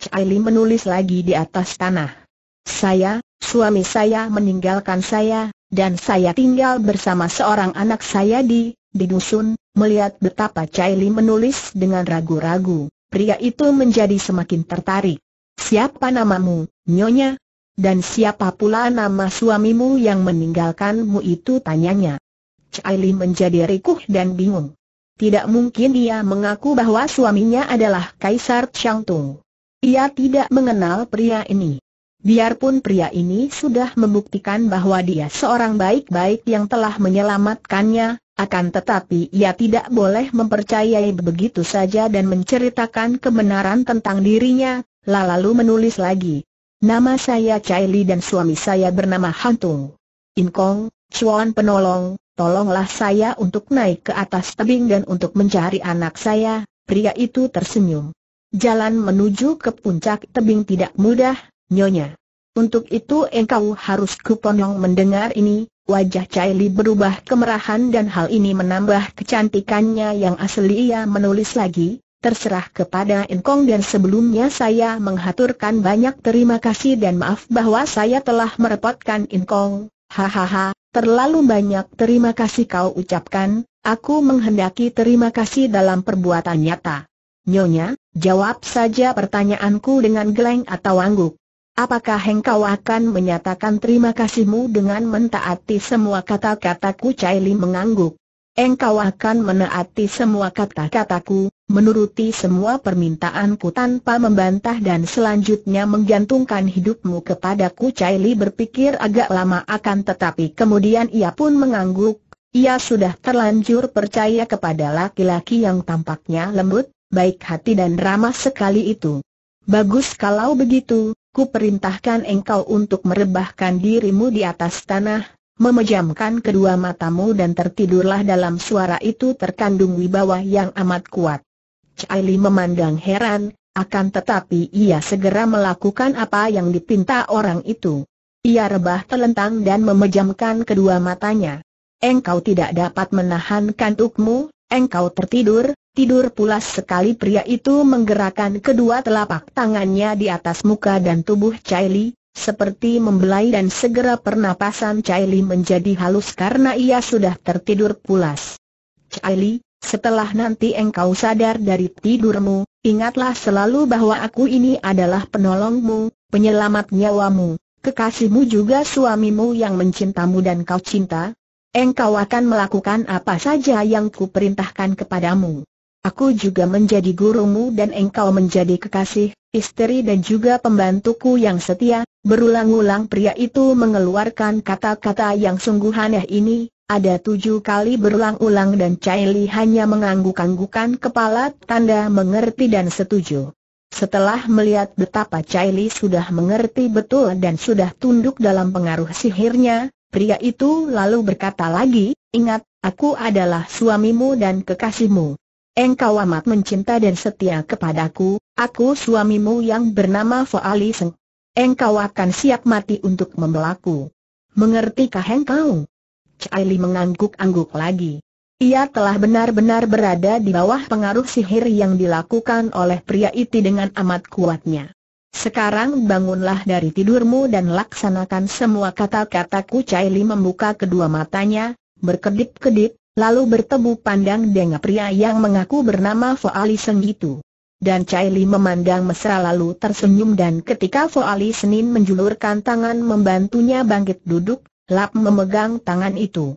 Caili menulis lagi di atas tanah. Saya, suami saya meninggalkan saya, dan saya tinggal bersama seorang anak saya di, di dusun, melihat betapa Caili menulis dengan ragu-ragu pria itu menjadi semakin tertarik. Siapa namamu, Nyonya? Dan siapa pula nama suamimu yang meninggalkanmu itu tanyanya. Li menjadi rikuh dan bingung. Tidak mungkin ia mengaku bahwa suaminya adalah Kaisar Changtung. Ia tidak mengenal pria ini. Biarpun pria ini sudah membuktikan bahwa dia seorang baik-baik yang telah menyelamatkannya, akan tetapi ia tidak boleh mempercayai begitu saja dan menceritakan kebenaran tentang dirinya, lalu menulis lagi. Nama saya Li dan suami saya bernama Hantung. Kong, Chuan penolong, tolonglah saya untuk naik ke atas tebing dan untuk mencari anak saya, pria itu tersenyum. Jalan menuju ke puncak tebing tidak mudah, nyonya. Untuk itu engkau harus kuponong mendengar ini, Wajah Caili berubah kemerahan dan hal ini menambah kecantikannya yang asli ia menulis lagi, terserah kepada Inkong dan sebelumnya saya menghaturkan banyak terima kasih dan maaf bahwa saya telah merepotkan Inkong. hahaha, terlalu banyak terima kasih kau ucapkan, aku menghendaki terima kasih dalam perbuatan nyata. Nyonya, jawab saja pertanyaanku dengan geleng atau angguk. Apakah engkau akan menyatakan terima kasihmu dengan mentaati semua kata-kataku Caili mengangguk. Engkau akan menaati semua kata-kataku, menuruti semua permintaanku tanpa membantah dan selanjutnya menggantungkan hidupmu kepadaku Caili berpikir agak lama akan tetapi kemudian ia pun mengangguk. Ia sudah terlanjur percaya kepada laki-laki yang tampaknya lembut, baik hati dan ramah sekali itu. Bagus kalau begitu, ku perintahkan engkau untuk merebahkan dirimu di atas tanah, memejamkan kedua matamu dan tertidurlah dalam suara itu terkandung wibawa yang amat kuat. Caili memandang heran, akan tetapi ia segera melakukan apa yang dipinta orang itu. Ia rebah telentang dan memejamkan kedua matanya. Engkau tidak dapat menahan kantukmu, engkau tertidur, Tidur pulas sekali pria itu menggerakkan kedua telapak tangannya di atas muka dan tubuh Caili, seperti membelai dan segera pernapasan Caili menjadi halus karena ia sudah tertidur pulas. Caili, setelah nanti engkau sadar dari tidurmu, ingatlah selalu bahwa aku ini adalah penolongmu, penyelamat nyawamu, kekasihmu juga suamimu yang mencintamu dan kau cinta. Engkau akan melakukan apa saja yang kuperintahkan kepadamu. Aku juga menjadi gurumu dan engkau menjadi kekasih, istri dan juga pembantuku yang setia. Berulang-ulang pria itu mengeluarkan kata-kata yang sungguh aneh ini, ada tujuh kali berulang-ulang dan Caili hanya mengangguk-anggukan kepala tanda mengerti dan setuju. Setelah melihat betapa Caili sudah mengerti betul dan sudah tunduk dalam pengaruh sihirnya, pria itu lalu berkata lagi, ingat, aku adalah suamimu dan kekasihmu engkau amat mencinta dan setia kepadaku, aku suamimu yang bernama Foali Seng. Engkau akan siap mati untuk membelaku. Mengertikah engkau? Caili mengangguk-angguk lagi. Ia telah benar-benar berada di bawah pengaruh sihir yang dilakukan oleh pria itu dengan amat kuatnya. Sekarang bangunlah dari tidurmu dan laksanakan semua kata-kataku Caili membuka kedua matanya, berkedip-kedip, lalu bertemu pandang dengan pria yang mengaku bernama Ali Sen itu. Dan Chai Li memandang mesra lalu tersenyum dan ketika Ali Senin menjulurkan tangan membantunya bangkit duduk, Lap memegang tangan itu.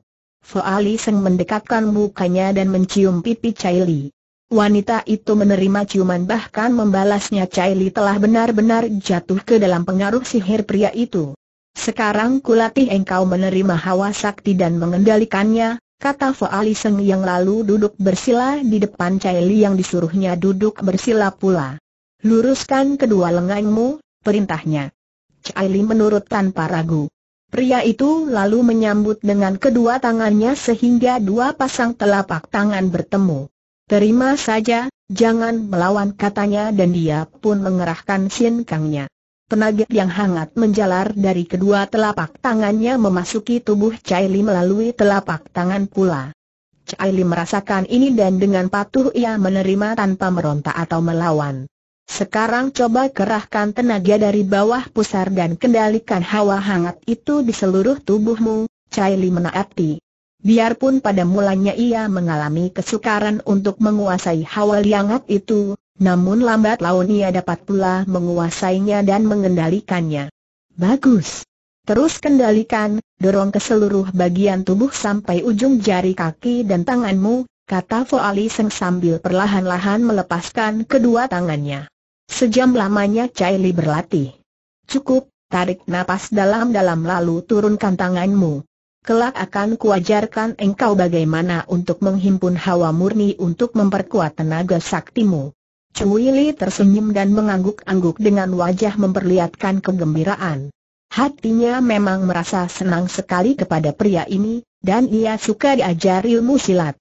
Ali Sen mendekatkan mukanya dan mencium pipi Chai Li. Wanita itu menerima ciuman bahkan membalasnya Chai Li telah benar-benar jatuh ke dalam pengaruh sihir pria itu. Sekarang kulatih engkau menerima hawa sakti dan mengendalikannya, kata Fo Seng yang lalu duduk bersila di depan Cai Li yang disuruhnya duduk bersila pula. Luruskan kedua lenganmu, perintahnya. Cai Li menurut tanpa ragu. Pria itu lalu menyambut dengan kedua tangannya sehingga dua pasang telapak tangan bertemu. Terima saja, jangan melawan katanya dan dia pun mengerahkan sinkangnya. Tenaga yang hangat menjalar dari kedua telapak tangannya memasuki tubuh Cai Li melalui telapak tangan pula. Cai Li merasakan ini dan dengan patuh ia menerima tanpa meronta atau melawan. Sekarang coba kerahkan tenaga dari bawah pusar dan kendalikan hawa hangat itu di seluruh tubuhmu, Cai Li menaati. Biarpun pada mulanya ia mengalami kesukaran untuk menguasai hawa liangat itu, namun lambat laun ia dapat pula menguasainya dan mengendalikannya. Bagus. Terus kendalikan, dorong ke seluruh bagian tubuh sampai ujung jari kaki dan tanganmu, kata Fo Ali Seng sambil perlahan-lahan melepaskan kedua tangannya. Sejam lamanya Li berlatih. Cukup, tarik napas dalam-dalam lalu turunkan tanganmu. Kelak akan kuajarkan engkau bagaimana untuk menghimpun hawa murni untuk memperkuat tenaga saktimu. Cui Li tersenyum dan mengangguk-angguk dengan wajah memperlihatkan kegembiraan. Hatinya memang merasa senang sekali kepada pria ini, dan ia suka diajari ilmu silat.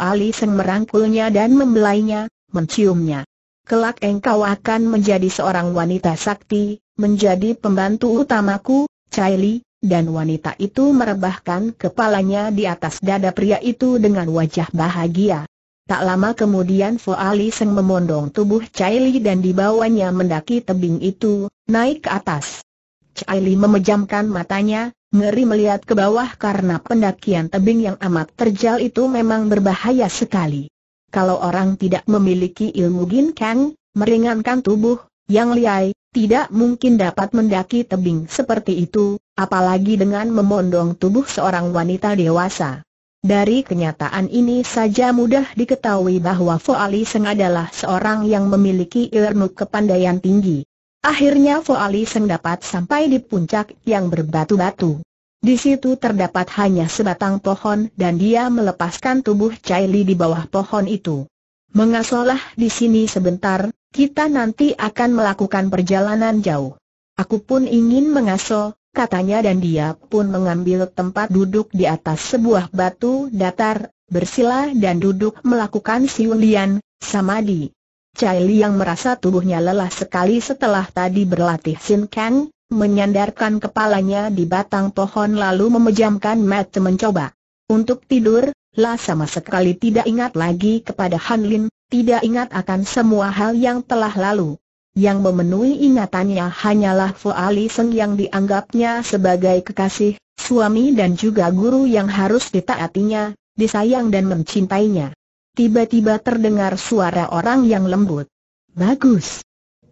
Ali Seng merangkulnya dan membelainya, menciumnya. Kelak engkau akan menjadi seorang wanita sakti, menjadi pembantu utamaku, Cai Li, dan wanita itu merebahkan kepalanya di atas dada pria itu dengan wajah bahagia. Tak lama kemudian Fo Ali Seng memondong tubuh Chai Li dan dibawanya mendaki tebing itu, naik ke atas. Chai Li memejamkan matanya, ngeri melihat ke bawah karena pendakian tebing yang amat terjal itu memang berbahaya sekali. Kalau orang tidak memiliki ilmu gin kang, meringankan tubuh, yang liai, tidak mungkin dapat mendaki tebing seperti itu, apalagi dengan memondong tubuh seorang wanita dewasa. Dari kenyataan ini saja mudah diketahui bahwa Foali Seng adalah seorang yang memiliki ilmu kepandaian tinggi. Akhirnya Foali Seng dapat sampai di puncak yang berbatu-batu. Di situ terdapat hanya sebatang pohon dan dia melepaskan tubuh Li di bawah pohon itu. Mengasolah di sini sebentar, kita nanti akan melakukan perjalanan jauh. Aku pun ingin mengaso, katanya dan dia pun mengambil tempat duduk di atas sebuah batu datar, bersila dan duduk melakukan siulian, samadi. Chai Li yang merasa tubuhnya lelah sekali setelah tadi berlatih Sin Kang, menyandarkan kepalanya di batang pohon lalu memejamkan mata mencoba. Untuk tidur, La sama sekali tidak ingat lagi kepada Han Lin, tidak ingat akan semua hal yang telah lalu. Yang memenuhi ingatannya hanyalah Fu Ali Seng yang dianggapnya sebagai kekasih, suami dan juga guru yang harus ditaatinya, disayang dan mencintainya. Tiba-tiba terdengar suara orang yang lembut. Bagus.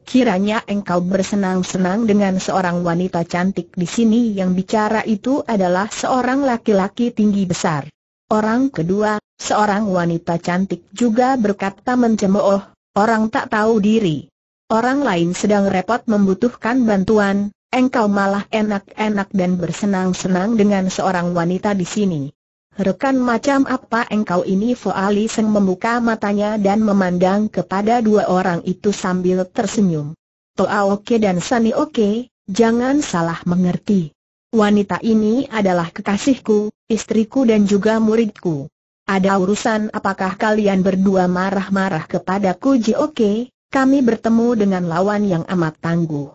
Kiranya engkau bersenang-senang dengan seorang wanita cantik di sini yang bicara itu adalah seorang laki-laki tinggi besar. Orang kedua, seorang wanita cantik juga berkata mencemooh, orang tak tahu diri orang lain sedang repot membutuhkan bantuan, engkau malah enak-enak dan bersenang-senang dengan seorang wanita di sini. Rekan macam apa engkau ini Foali Seng membuka matanya dan memandang kepada dua orang itu sambil tersenyum. Toa Oke dan Sani Oke, jangan salah mengerti. Wanita ini adalah kekasihku, istriku dan juga muridku. Ada urusan apakah kalian berdua marah-marah kepadaku Oke, kami bertemu dengan lawan yang amat tangguh.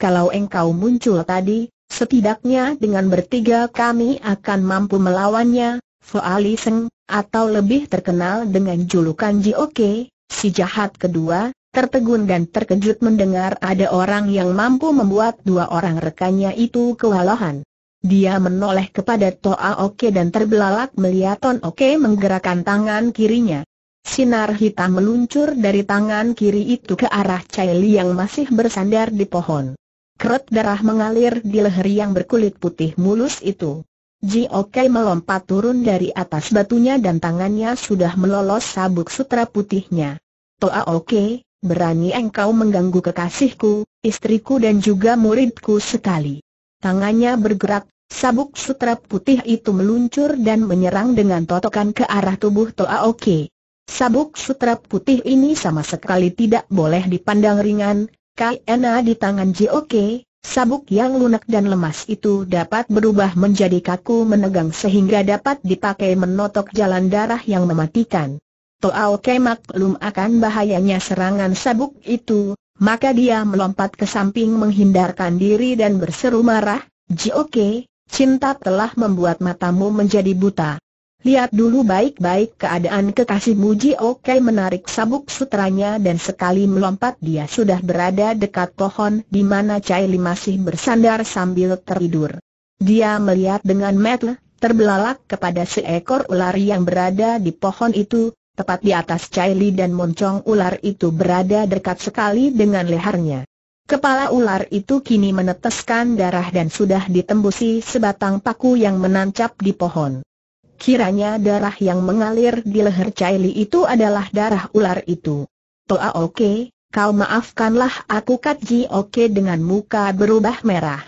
Kalau engkau muncul tadi, setidaknya dengan bertiga kami akan mampu melawannya, Foali Seng, atau lebih terkenal dengan julukan Ji Oke, si jahat kedua, tertegun dan terkejut mendengar ada orang yang mampu membuat dua orang rekannya itu kewalahan. Dia menoleh kepada Toa Oke dan terbelalak melihat Ton Oke menggerakkan tangan kirinya. Sinar hitam meluncur dari tangan kiri itu ke arah Chai Li yang masih bersandar di pohon. Kerut darah mengalir di leher yang berkulit putih mulus itu. Ji Oke melompat turun dari atas batunya dan tangannya sudah melolos sabuk sutra putihnya. Toa Oke, berani engkau mengganggu kekasihku, istriku dan juga muridku sekali. Tangannya bergerak Sabuk sutra putih itu meluncur dan menyerang dengan totokan ke arah tubuh Toa Oke. Sabuk sutra putih ini sama sekali tidak boleh dipandang ringan, kena di tangan Jioke, sabuk yang lunak dan lemas itu dapat berubah menjadi kaku menegang sehingga dapat dipakai menotok jalan darah yang mematikan. Toao Ke maklum akan bahayanya serangan sabuk itu, maka dia melompat ke samping menghindarkan diri dan berseru marah, JOK, cinta telah membuat matamu menjadi buta. Lihat dulu baik-baik keadaan kekasihmu Ji Oke menarik sabuk sutranya dan sekali melompat dia sudah berada dekat pohon di mana Cai Li masih bersandar sambil tertidur. Dia melihat dengan mata terbelalak kepada seekor ular yang berada di pohon itu, tepat di atas Cai Li dan moncong ular itu berada dekat sekali dengan lehernya. Kepala ular itu kini meneteskan darah dan sudah ditembusi sebatang paku yang menancap di pohon. Kiranya darah yang mengalir di leher Li itu adalah darah ular itu. Toa ah, oke, kau maafkanlah aku Katji oke dengan muka berubah merah.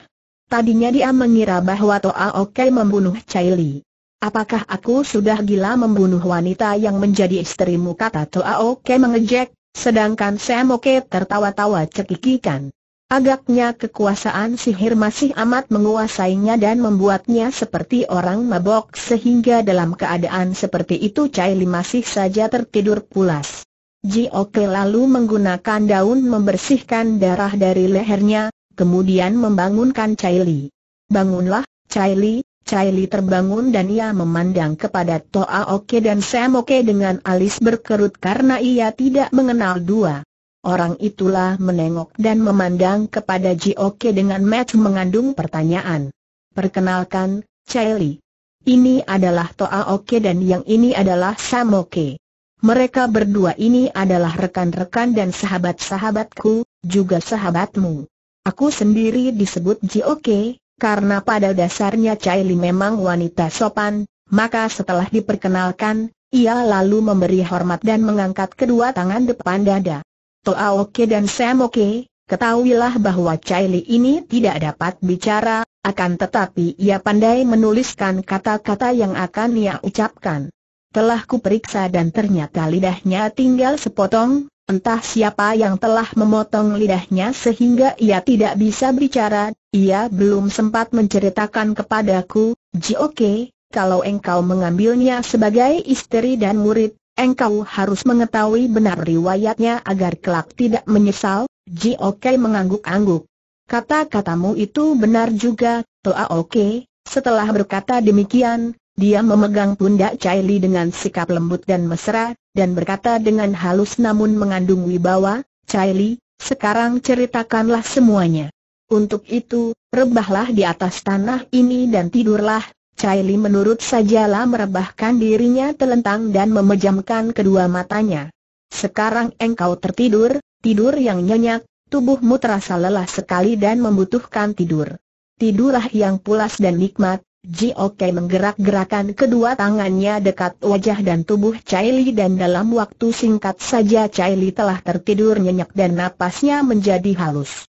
Tadinya dia mengira bahwa Toa ah, oke okay membunuh Li. Apakah aku sudah gila membunuh wanita yang menjadi istrimu kata Toa ah, oke mengejek, sedangkan Sam oke tertawa-tawa cekikikan. Agaknya kekuasaan sihir masih amat menguasainya dan membuatnya seperti orang mabok sehingga dalam keadaan seperti itu Cai Li masih saja tertidur pulas. Ji Oke lalu menggunakan daun membersihkan darah dari lehernya, kemudian membangunkan Cai Li. Bangunlah, Cai Li, Cai Li terbangun dan ia memandang kepada Toa Oke dan Sam Oke dengan alis berkerut karena ia tidak mengenal dua Orang itulah menengok dan memandang kepada Jioke dengan match mengandung pertanyaan. Perkenalkan, Chaili. Ini adalah Toa Oke dan yang ini adalah Sam Oke. Mereka berdua ini adalah rekan-rekan dan sahabat-sahabatku, juga sahabatmu. Aku sendiri disebut Jioke, karena pada dasarnya Chaili memang wanita sopan, maka setelah diperkenalkan, ia lalu memberi hormat dan mengangkat kedua tangan depan dada oke dan Samoke, ketahuilah bahwa Caili ini tidak dapat bicara, akan tetapi ia pandai menuliskan kata-kata yang akan ia ucapkan. Telah kuperiksa dan ternyata lidahnya tinggal sepotong, entah siapa yang telah memotong lidahnya sehingga ia tidak bisa bicara, ia belum sempat menceritakan kepadaku, Jioke, kalau engkau mengambilnya sebagai istri dan murid, engkau harus mengetahui benar riwayatnya agar kelak tidak menyesal, Ji Oke mengangguk-angguk. Kata-katamu itu benar juga, Toa Oke, setelah berkata demikian, dia memegang pundak Chai Li dengan sikap lembut dan mesra, dan berkata dengan halus namun mengandung wibawa, Chai Li, sekarang ceritakanlah semuanya. Untuk itu, rebahlah di atas tanah ini dan tidurlah, Chai Li menurut sajalah merebahkan dirinya telentang dan memejamkan kedua matanya. Sekarang engkau tertidur, tidur yang nyenyak, tubuhmu terasa lelah sekali dan membutuhkan tidur. Tidurlah yang pulas dan nikmat, Ji Oke menggerak-gerakan kedua tangannya dekat wajah dan tubuh Li dan dalam waktu singkat saja Li telah tertidur nyenyak dan napasnya menjadi halus.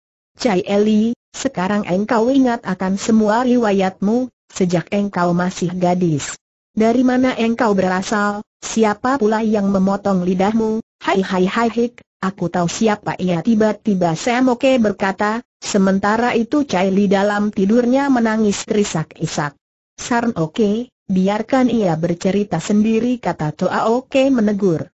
Li, sekarang engkau ingat akan semua riwayatmu, sejak engkau masih gadis. Dari mana engkau berasal, siapa pula yang memotong lidahmu, hai hai hai hik, aku tahu siapa ia tiba-tiba Semoke berkata, sementara itu Caili dalam tidurnya menangis terisak-isak. Sarn oke, biarkan ia bercerita sendiri kata Toa oke menegur.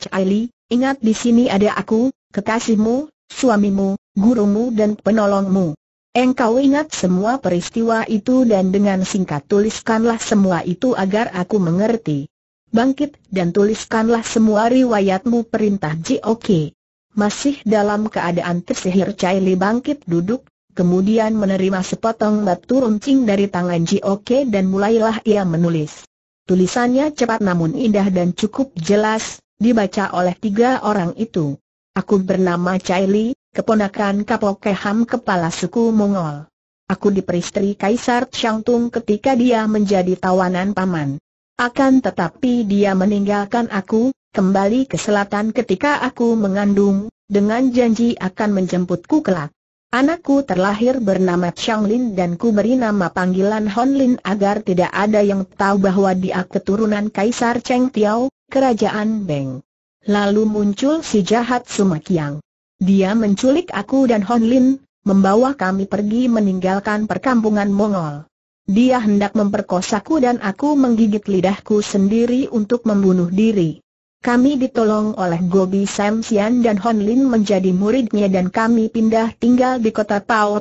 Caili, ingat di sini ada aku, kekasihmu, suamimu, gurumu dan penolongmu. Engkau ingat semua peristiwa itu dan dengan singkat tuliskanlah semua itu agar aku mengerti. Bangkit dan tuliskanlah semua riwayatmu perintah J.O.K. Masih dalam keadaan tersihir Chai Li bangkit duduk, kemudian menerima sepotong batu runcing dari tangan J.O.K. dan mulailah ia menulis. Tulisannya cepat namun indah dan cukup jelas, dibaca oleh tiga orang itu. Aku bernama Chai Li, keponakan Kapok Keham kepala suku Mongol. Aku diperistri Kaisar Changtung ketika dia menjadi tawanan paman. Akan tetapi dia meninggalkan aku, kembali ke selatan ketika aku mengandung, dengan janji akan menjemputku kelak. Anakku terlahir bernama Shanglin dan ku beri nama panggilan Hon agar tidak ada yang tahu bahwa dia keturunan Kaisar Cheng Tiao, Kerajaan Beng. Lalu muncul si jahat Sumakyang. Dia menculik aku dan Hon Lin, membawa kami pergi meninggalkan perkampungan Mongol. Dia hendak memperkosaku dan aku menggigit lidahku sendiri untuk membunuh diri. Kami ditolong oleh Gobi Sam Sian dan Hon Lin menjadi muridnya dan kami pindah tinggal di kota Tau.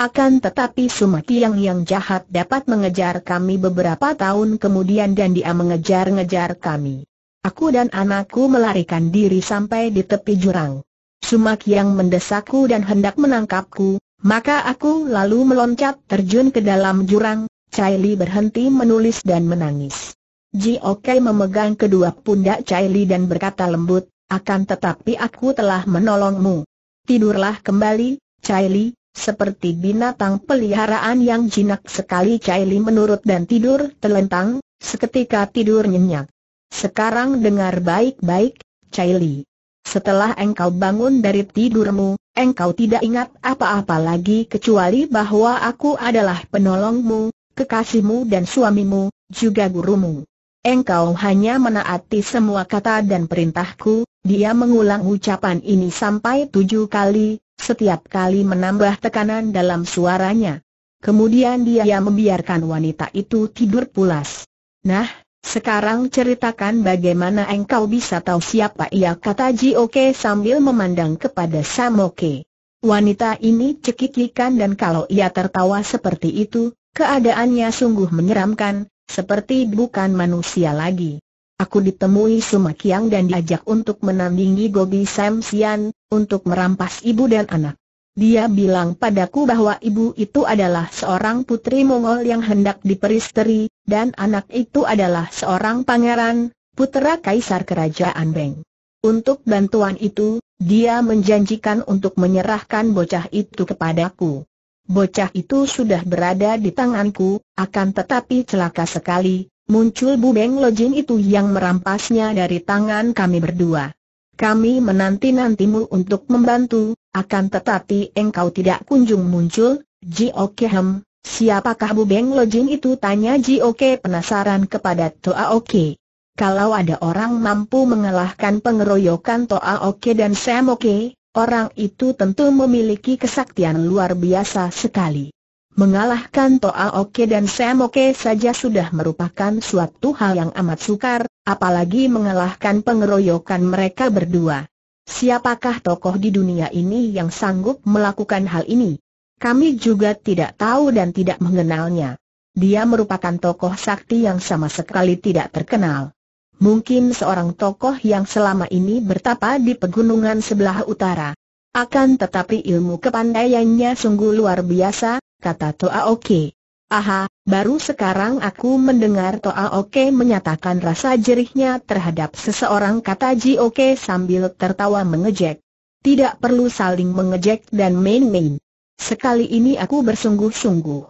Akan tetapi Sumatiang yang jahat dapat mengejar kami beberapa tahun kemudian dan dia mengejar-ngejar kami. Aku dan anakku melarikan diri sampai di tepi jurang sumak yang mendesakku dan hendak menangkapku, maka aku lalu meloncat terjun ke dalam jurang, Chai Li berhenti menulis dan menangis. Ji Oke memegang kedua pundak Chai Li dan berkata lembut, akan tetapi aku telah menolongmu. Tidurlah kembali, Chai Li, seperti binatang peliharaan yang jinak sekali Chai Li menurut dan tidur telentang, seketika tidur nyenyak. Sekarang dengar baik-baik, Chai Li. Setelah engkau bangun dari tidurmu, engkau tidak ingat apa-apa lagi kecuali bahwa aku adalah penolongmu, kekasihmu dan suamimu, juga gurumu. Engkau hanya menaati semua kata dan perintahku, dia mengulang ucapan ini sampai tujuh kali, setiap kali menambah tekanan dalam suaranya. Kemudian dia membiarkan wanita itu tidur pulas. Nah, sekarang ceritakan bagaimana engkau bisa tahu siapa ia kata Ji Oke sambil memandang kepada Samoke. Wanita ini cekikikan dan kalau ia tertawa seperti itu, keadaannya sungguh menyeramkan, seperti bukan manusia lagi. Aku ditemui Sumakiang dan diajak untuk menandingi Gobi Sam Sian, untuk merampas ibu dan anak. Dia bilang padaku bahwa ibu itu adalah seorang putri Mongol yang hendak diperistri, dan anak itu adalah seorang pangeran, putera kaisar kerajaan Beng. Untuk bantuan itu, dia menjanjikan untuk menyerahkan bocah itu kepadaku. Bocah itu sudah berada di tanganku, akan tetapi celaka sekali, muncul Bu Beng Lojin itu yang merampasnya dari tangan kami berdua. Kami menanti-nantimu untuk membantu, akan tetapi engkau tidak kunjung muncul, Ji Okehem, siapakah bu beng lojing itu tanya Ji Oke penasaran kepada Toa Oke. Kalau ada orang mampu mengalahkan pengeroyokan Toa Oke dan Sam Oke, orang itu tentu memiliki kesaktian luar biasa sekali. Mengalahkan Toa Oke dan Sam Oke saja sudah merupakan suatu hal yang amat sukar, apalagi mengalahkan pengeroyokan mereka berdua. Siapakah tokoh di dunia ini yang sanggup melakukan hal ini? Kami juga tidak tahu dan tidak mengenalnya. Dia merupakan tokoh sakti yang sama sekali tidak terkenal. Mungkin seorang tokoh yang selama ini bertapa di pegunungan sebelah utara. Akan tetapi ilmu kepandaiannya sungguh luar biasa, kata Toa Oke. Aha, baru sekarang aku mendengar Toa Oke menyatakan rasa jerihnya terhadap seseorang kata Ji Oke sambil tertawa mengejek. Tidak perlu saling mengejek dan main-main. Sekali ini aku bersungguh-sungguh.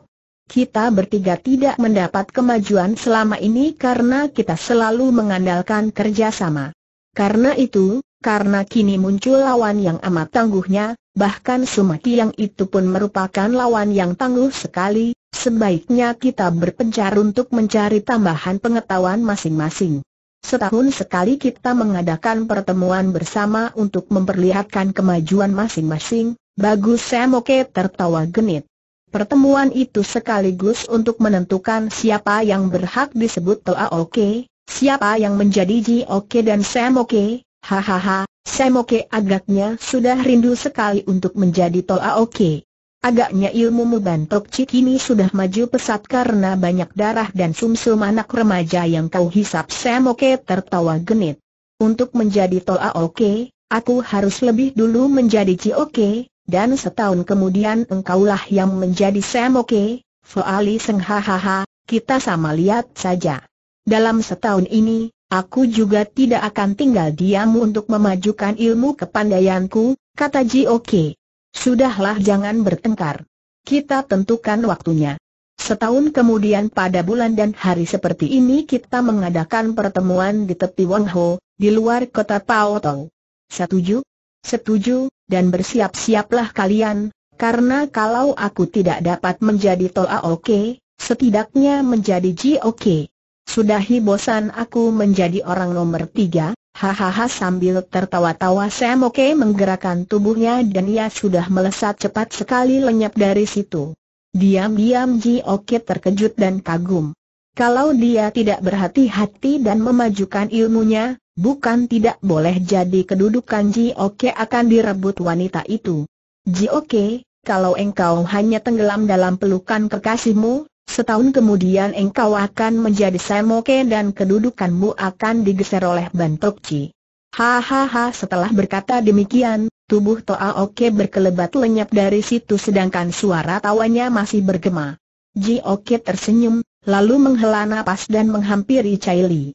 Kita bertiga tidak mendapat kemajuan selama ini karena kita selalu mengandalkan kerjasama. Karena itu, karena kini muncul lawan yang amat tangguhnya, Bahkan Sumaki yang itu pun merupakan lawan yang tangguh sekali, sebaiknya kita berpencar untuk mencari tambahan pengetahuan masing-masing. Setahun sekali kita mengadakan pertemuan bersama untuk memperlihatkan kemajuan masing-masing, bagus Semoke tertawa genit. Pertemuan itu sekaligus untuk menentukan siapa yang berhak disebut Toa Oke, siapa yang menjadi Ji Oke dan Oke, Hahaha, Semoke agaknya sudah rindu sekali untuk menjadi Oke. Agaknya ilmu Mubantok Cik ini sudah maju pesat karena banyak darah dan sumsum anak remaja yang kau hisap Semoke tertawa genit. Untuk menjadi Oke, aku harus lebih dulu menjadi Oke, dan setahun kemudian engkaulah yang menjadi Semoke, Foali Seng hahaha, kita sama lihat saja. Dalam setahun ini, Aku juga tidak akan tinggal diam untuk memajukan ilmu kepandaianku, kata Ji Oke. Sudahlah jangan bertengkar. Kita tentukan waktunya. Setahun kemudian pada bulan dan hari seperti ini kita mengadakan pertemuan di tepi Wangho, di luar kota Pao Tong. Setuju? Setuju, dan bersiap-siaplah kalian, karena kalau aku tidak dapat menjadi Toa Oke, setidaknya menjadi Ji Oke. Sudahi bosan aku menjadi orang nomor tiga, hahaha sambil tertawa-tawa Sam Oke menggerakkan tubuhnya dan ia sudah melesat cepat sekali lenyap dari situ. Diam-diam Ji Oke terkejut dan kagum. Kalau dia tidak berhati-hati dan memajukan ilmunya, bukan tidak boleh jadi kedudukan Ji Oke akan direbut wanita itu. Ji Oke, kalau engkau hanya tenggelam dalam pelukan kekasihmu, Setahun kemudian engkau akan menjadi semoke dan kedudukanmu akan digeser oleh Bantokci. Hahaha setelah berkata demikian, tubuh Toa Oke berkelebat lenyap dari situ sedangkan suara tawanya masih bergema. Ji Oke tersenyum, lalu menghela nafas dan menghampiri Chai Li.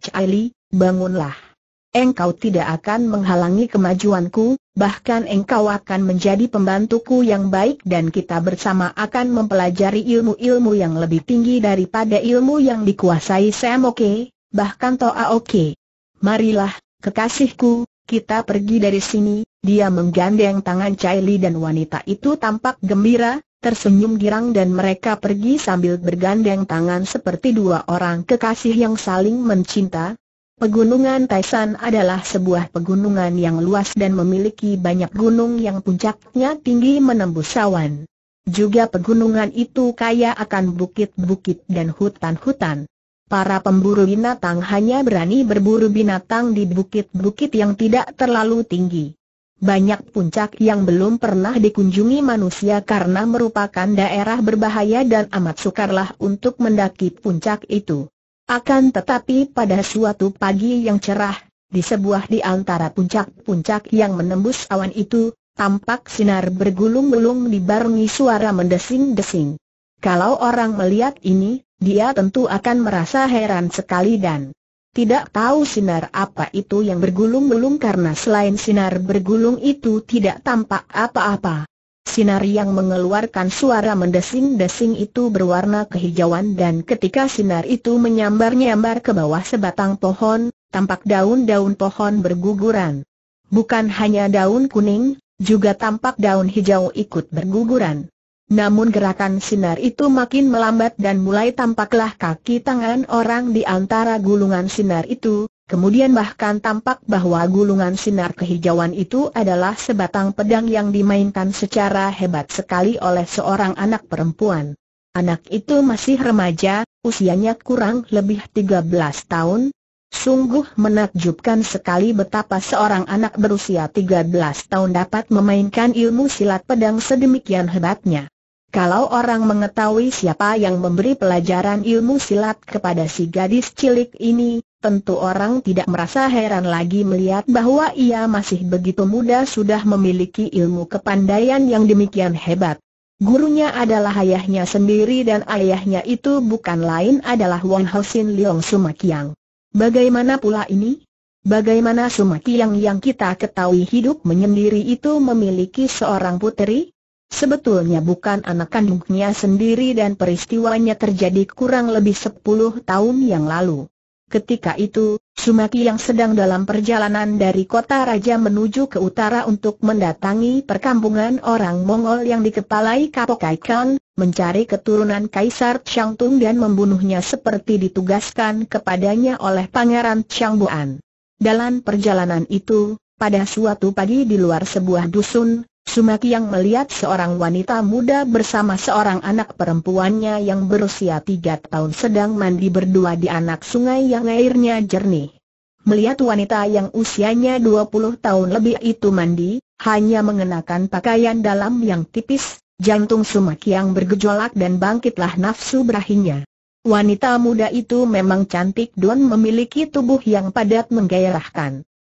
Chai Li, bangunlah. Engkau tidak akan menghalangi kemajuanku, bahkan engkau akan menjadi pembantuku yang baik dan kita bersama akan mempelajari ilmu-ilmu yang lebih tinggi daripada ilmu yang dikuasai okay? bahkan oke. Marilah, kekasihku, kita pergi dari sini, dia menggandeng tangan Caili dan wanita itu tampak gembira, tersenyum girang dan mereka pergi sambil bergandeng tangan seperti dua orang kekasih yang saling mencinta, Pegunungan Taisan adalah sebuah pegunungan yang luas dan memiliki banyak gunung yang puncaknya tinggi menembus awan. Juga pegunungan itu kaya akan bukit-bukit dan hutan-hutan. Para pemburu binatang hanya berani berburu binatang di bukit-bukit yang tidak terlalu tinggi. Banyak puncak yang belum pernah dikunjungi manusia karena merupakan daerah berbahaya dan amat sukarlah untuk mendaki puncak itu. Akan tetapi pada suatu pagi yang cerah, di sebuah di antara puncak-puncak yang menembus awan itu, tampak sinar bergulung-gulung dibarengi suara mendesing-desing. Kalau orang melihat ini, dia tentu akan merasa heran sekali dan tidak tahu sinar apa itu yang bergulung-gulung karena selain sinar bergulung itu tidak tampak apa-apa. Sinar yang mengeluarkan suara mendesing-desing itu berwarna kehijauan dan ketika sinar itu menyambar-nyambar ke bawah sebatang pohon, tampak daun-daun pohon berguguran. Bukan hanya daun kuning, juga tampak daun hijau ikut berguguran. Namun gerakan sinar itu makin melambat dan mulai tampaklah kaki tangan orang di antara gulungan sinar itu, Kemudian bahkan tampak bahwa gulungan sinar kehijauan itu adalah sebatang pedang yang dimainkan secara hebat sekali oleh seorang anak perempuan. Anak itu masih remaja, usianya kurang lebih 13 tahun. Sungguh menakjubkan sekali betapa seorang anak berusia 13 tahun dapat memainkan ilmu silat pedang sedemikian hebatnya. Kalau orang mengetahui siapa yang memberi pelajaran ilmu silat kepada si gadis cilik ini, tentu orang tidak merasa heran lagi melihat bahwa ia masih begitu muda sudah memiliki ilmu kepandaian yang demikian hebat. Gurunya adalah ayahnya sendiri dan ayahnya itu bukan lain adalah Wang Hosin Leong Sumakiang. Bagaimana pula ini? Bagaimana Sumakiang yang kita ketahui hidup menyendiri itu memiliki seorang putri? Sebetulnya bukan anak kandungnya sendiri dan peristiwanya terjadi kurang lebih 10 tahun yang lalu. Ketika itu, Sumaki yang sedang dalam perjalanan dari kota raja menuju ke utara untuk mendatangi perkampungan orang Mongol yang dikepalai Kapok Khan, mencari keturunan Kaisar Changtung dan membunuhnya seperti ditugaskan kepadanya oleh Pangeran Changbuan. Dalam perjalanan itu, pada suatu pagi di luar sebuah dusun, Sumaki yang melihat seorang wanita muda bersama seorang anak perempuannya yang berusia tiga tahun sedang mandi berdua di anak sungai yang airnya jernih. Melihat wanita yang usianya 20 tahun lebih itu mandi, hanya mengenakan pakaian dalam yang tipis, jantung Sumaki yang bergejolak dan bangkitlah nafsu berahinya. Wanita muda itu memang cantik dan memiliki tubuh yang padat menggairahkan.